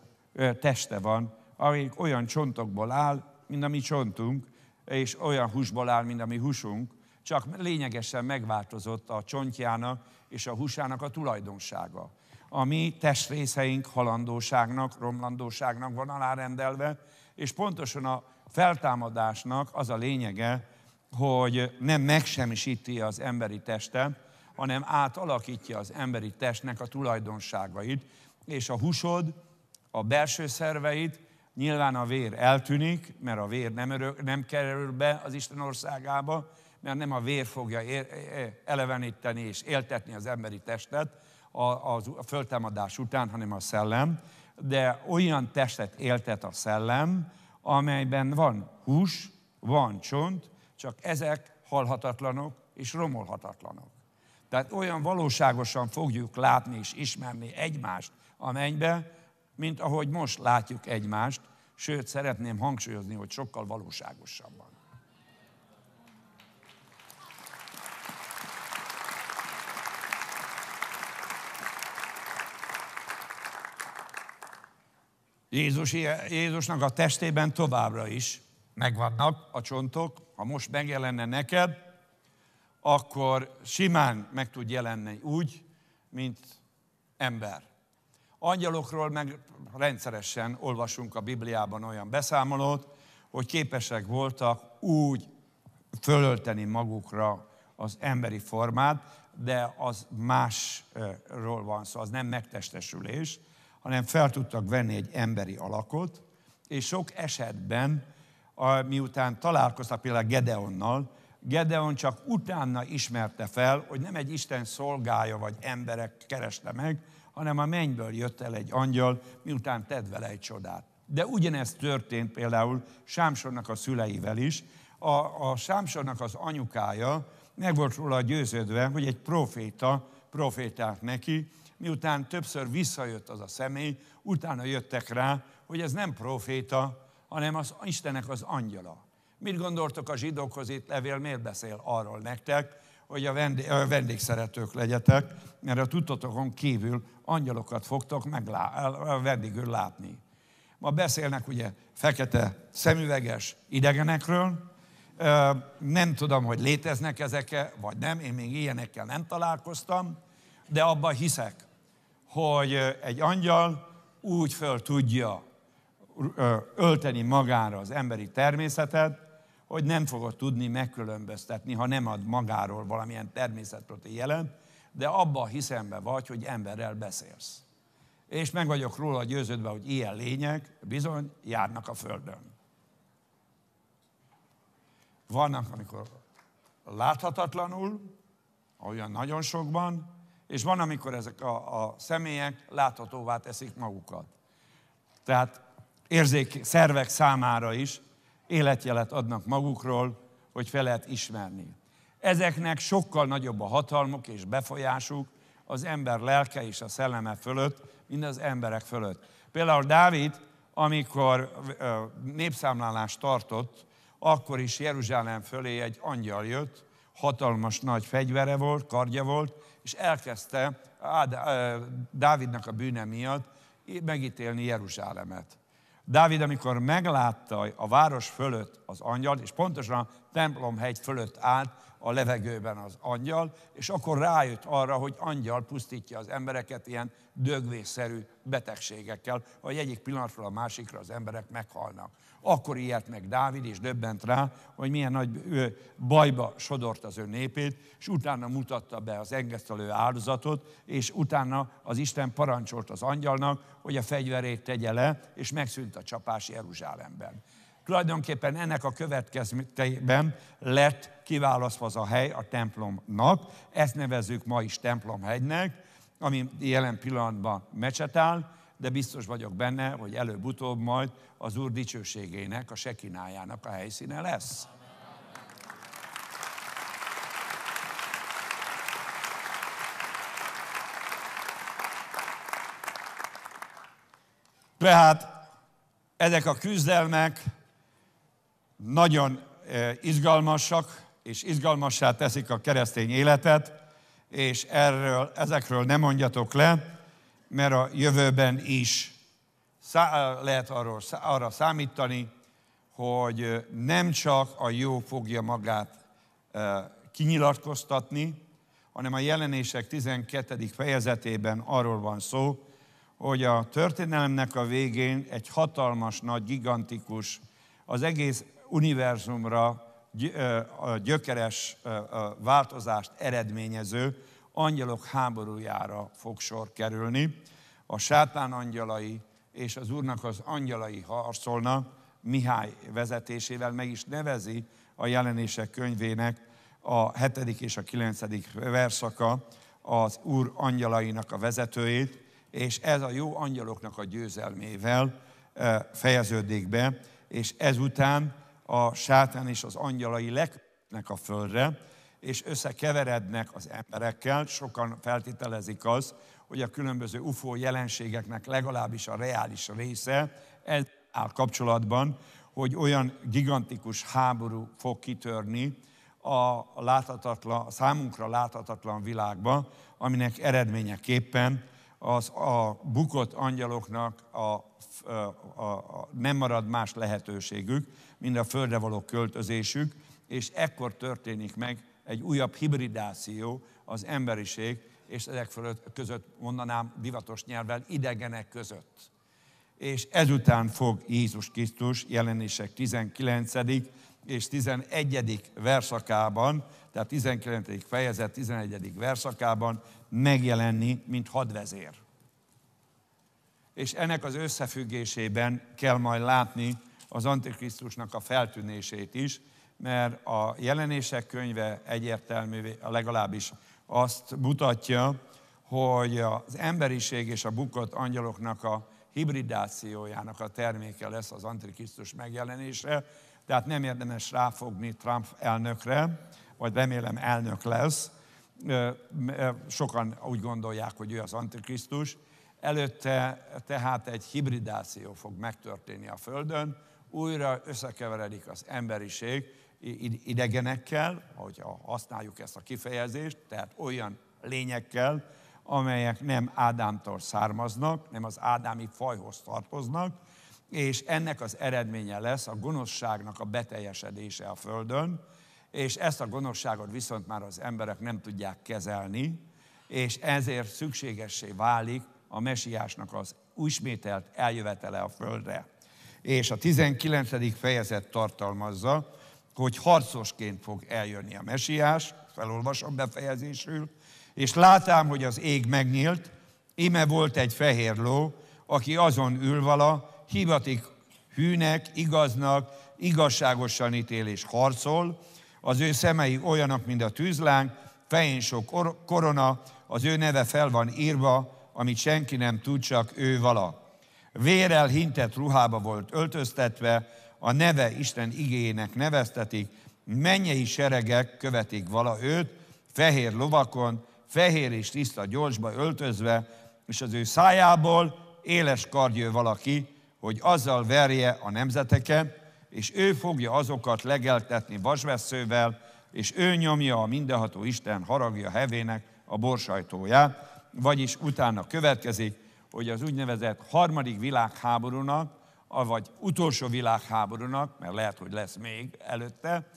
Speaker 1: teste van, amelyik olyan csontokból áll, mint a mi csontunk, és olyan húsból áll, mint a mi húsunk, csak lényegesen megváltozott a csontjának és a húsának a tulajdonsága. A mi testrészeink halandóságnak, romlandóságnak van alárendelve, és pontosan a a feltámadásnak az a lényege, hogy nem megsemmisíti az emberi testet, hanem átalakítja az emberi testnek a tulajdonságait, és a húsod, a belső szerveit. nyilván a vér eltűnik, mert a vér nem, örök, nem kerül be az Isten országába, mert nem a vér fogja e, e, eleveníteni és éltetni az emberi testet a, a, a föltámadás után, hanem a szellem, de olyan testet éltet a szellem, amelyben van hús, van csont, csak ezek halhatatlanok és romolhatatlanok. Tehát olyan valóságosan fogjuk látni és ismerni egymást a mennybe, mint ahogy most látjuk egymást, sőt szeretném hangsúlyozni, hogy sokkal valóságosabban. Jézus, Jézusnak a testében továbbra is megvannak a csontok. Ha most megjelenne neked, akkor simán meg tud jelenni úgy, mint ember. Angyalokról meg rendszeresen olvasunk a Bibliában olyan beszámolót, hogy képesek voltak úgy fölölteni magukra az emberi formát, de az másról van szó, az nem megtestesülés, hanem fel tudtak venni egy emberi alakot, és sok esetben, miután találkoztak például Gedeonnal, Gedeon csak utána ismerte fel, hogy nem egy Isten szolgája vagy emberek kereste meg, hanem a mennyből jött el egy angyal, miután tett vele egy csodát. De ugyanez történt például Sámsonnak a szüleivel is. A, a Sámsonnak az anyukája meg volt róla győződve, hogy egy proféta profétált neki, miután többször visszajött az a személy, utána jöttek rá, hogy ez nem proféta, hanem az Istenek az angyala. Mit gondoltok a zsidókhoz itt levél, miért beszél arról nektek, hogy a, vendég, vendégszeretők legyetek, mert a tudatokon kívül angyalokat fogtok meg a vendégül látni. Ma beszélnek ugye fekete szemüveges idegenekről, nem tudom, hogy léteznek ezek vagy nem, én még ilyenekkel nem találkoztam, de abban hiszek, hogy egy angyal úgy föl tudja ölteni magára az emberi természetet, hogy nem fogod tudni megkülönböztetni, ha nem ad magáról valamilyen természetproti jelent, de abba a hiszembe vagy, hogy emberrel beszélsz. És meg vagyok róla győződve, hogy ilyen lények bizony járnak a Földön. Vannak, amikor láthatatlanul, olyan nagyon sokban, és van, amikor ezek a, a személyek láthatóvá teszik magukat. Tehát érzék szervek számára is életjelet adnak magukról, hogy fel lehet ismerni. Ezeknek sokkal nagyobb a hatalmuk és befolyásuk az ember lelke és a szelleme fölött, mint az emberek fölött. Például Dávid, amikor népszámlálást tartott, akkor is Jeruzsálem fölé egy angyal jött, hatalmas nagy fegyvere volt, kardja volt, és elkezdte Dávidnak a bűne miatt megítélni Jeruzsálemet. Dávid, amikor meglátta a város fölött az angyalt, és pontosan a templomhegy fölött állt a levegőben az angyal, és akkor rájött arra, hogy angyal pusztítja az embereket ilyen dögvésszerű betegségekkel, hogy egyik pillanatról a másikra az emberek meghalnak. Akkor ijedt meg Dávid, és döbbent rá, hogy milyen nagy ő bajba sodort az ő népét, és utána mutatta be az engesztelő áldozatot, és utána az Isten parancsolt az angyalnak, hogy a fegyverét tegye le, és megszűnt a csapás Jeruzsálemben tulajdonképpen ennek a következtében lett kiválasztva az a hely a templomnak, ezt nevezzük ma is templomhegynek, ami jelen pillanatban mecsetál, de biztos vagyok benne, hogy előbb-utóbb majd az Úr dicsőségének, a sekinájának a helyszíne lesz. Tehát ezek a küzdelmek nagyon eh, izgalmasak, és izgalmassá teszik a keresztény életet, és erről, ezekről nem mondjatok le, mert a jövőben is szá- lehet arról, arra számítani, hogy nem csak a jó fogja magát kinyilatkoztatni, hanem a jelenések 12. fejezetében arról van szó, hogy a történelemnek a végén egy hatalmas, nagy, gigantikus, az egész univerzumra gyökeres változást eredményező, angyalok háborújára fog sor kerülni. A sátán angyalai és az Úrnak az angyalai harcolna. Mihály vezetésével meg is nevezi a jelenések könyvének a 7. és a 9. verszaka az Úr angyalainak a vezetőjét, és ez a jó angyaloknak a győzelmével fejeződik be, és ezután a sátán és az angyalai leknek a földre, és összekeverednek az emberekkel. Sokan feltételezik az, hogy a különböző UFO jelenségeknek legalábbis a reális része ez áll kapcsolatban, hogy olyan gigantikus háború fog kitörni a, láthatatlan, a számunkra láthatatlan világba, aminek eredményeképpen az a bukott angyaloknak a, a, a, a, nem marad más lehetőségük, mint a földre való költözésük, és ekkor történik meg egy újabb hibridáció az emberiség és ezek fölött, között, mondanám divatos nyelvvel, idegenek között. És ezután fog Jézus Krisztus jelenések 19. és 11. verszakában, tehát 19. fejezet 11. verszakában megjelenni, mint hadvezér. És ennek az összefüggésében kell majd látni az Antikrisztusnak a feltűnését is, mert a jelenések könyve egyértelművé, legalábbis azt mutatja, hogy az emberiség és a bukott angyaloknak a hibridációjának a terméke lesz az Antikrisztus megjelenése, tehát nem érdemes ráfogni Trump elnökre, vagy remélem elnök lesz. Sokan úgy gondolják, hogy ő az Antikrisztus. Előtte tehát egy hibridáció fog megtörténni a Földön, újra összekeveredik az emberiség idegenekkel, hogy használjuk ezt a kifejezést, tehát olyan lényekkel, amelyek nem Ádámtól származnak, nem az ádámi fajhoz tartoznak, és ennek az eredménye lesz a gonoszságnak a beteljesedése a Földön, és ezt a gonoszságot viszont már az emberek nem tudják kezelni, és ezért szükségessé válik a mesiásnak az újsmételt eljövetele a Földre. És a 19. fejezet tartalmazza, hogy harcosként fog eljönni a mesiás, felolvasom befejezésül, és látám, hogy az ég megnyílt, ime volt egy fehér ló, aki azon ül vala, hivatik hűnek, igaznak, igazságosan ítél és harcol, az ő szemei olyanok, mint a tűzláng, fején sok korona, az ő neve fel van írva, amit senki nem tud, csak ő vala. Vérel hintett ruhába volt öltöztetve, a neve Isten igényének neveztetik, mennyei seregek követik vala őt, fehér lovakon, fehér és tiszta gyorsba öltözve, és az ő szájából éles kardjő valaki, hogy azzal verje a nemzeteket, és ő fogja azokat legeltetni vasveszővel, és ő nyomja a mindenható Isten haragja hevének a borsajtóját, vagyis utána következik, hogy az úgynevezett harmadik világháborúnak vagy utolsó világháborúnak, mert lehet, hogy lesz még előtte,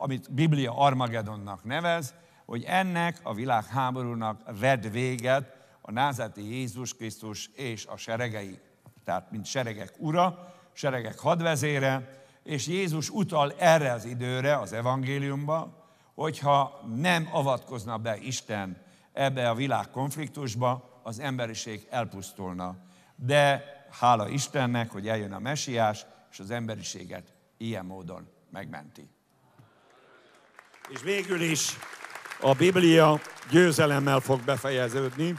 Speaker 1: amit Biblia Armagedonnak nevez, hogy ennek a világháborúnak ved véget a názati Jézus Krisztus és a seregei, tehát mint seregek ura, seregek hadvezére, és Jézus utal erre az időre az evangéliumba, hogyha nem avatkozna be Isten ebbe a világ konfliktusba, az emberiség elpusztulna. De hála Istennek, hogy eljön a mesiás, és az emberiséget ilyen módon megmenti. És végül is a Biblia győzelemmel fog befejeződni,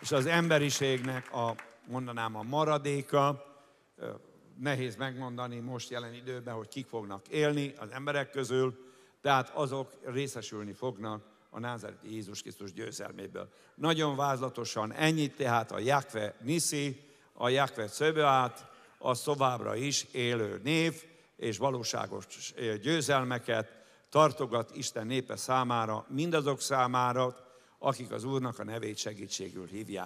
Speaker 1: és az emberiségnek a, mondanám, a maradéka, nehéz megmondani most jelen időben, hogy kik fognak élni az emberek közül, tehát azok részesülni fognak a názáreti Jézus Krisztus győzelméből. Nagyon vázlatosan ennyit, tehát a Jakve Niszi, a jákvet szöbeát, az továbbra is élő név, és valóságos győzelmeket tartogat Isten népe számára, mindazok számára, akik az Úrnak a nevét segítségül hívják.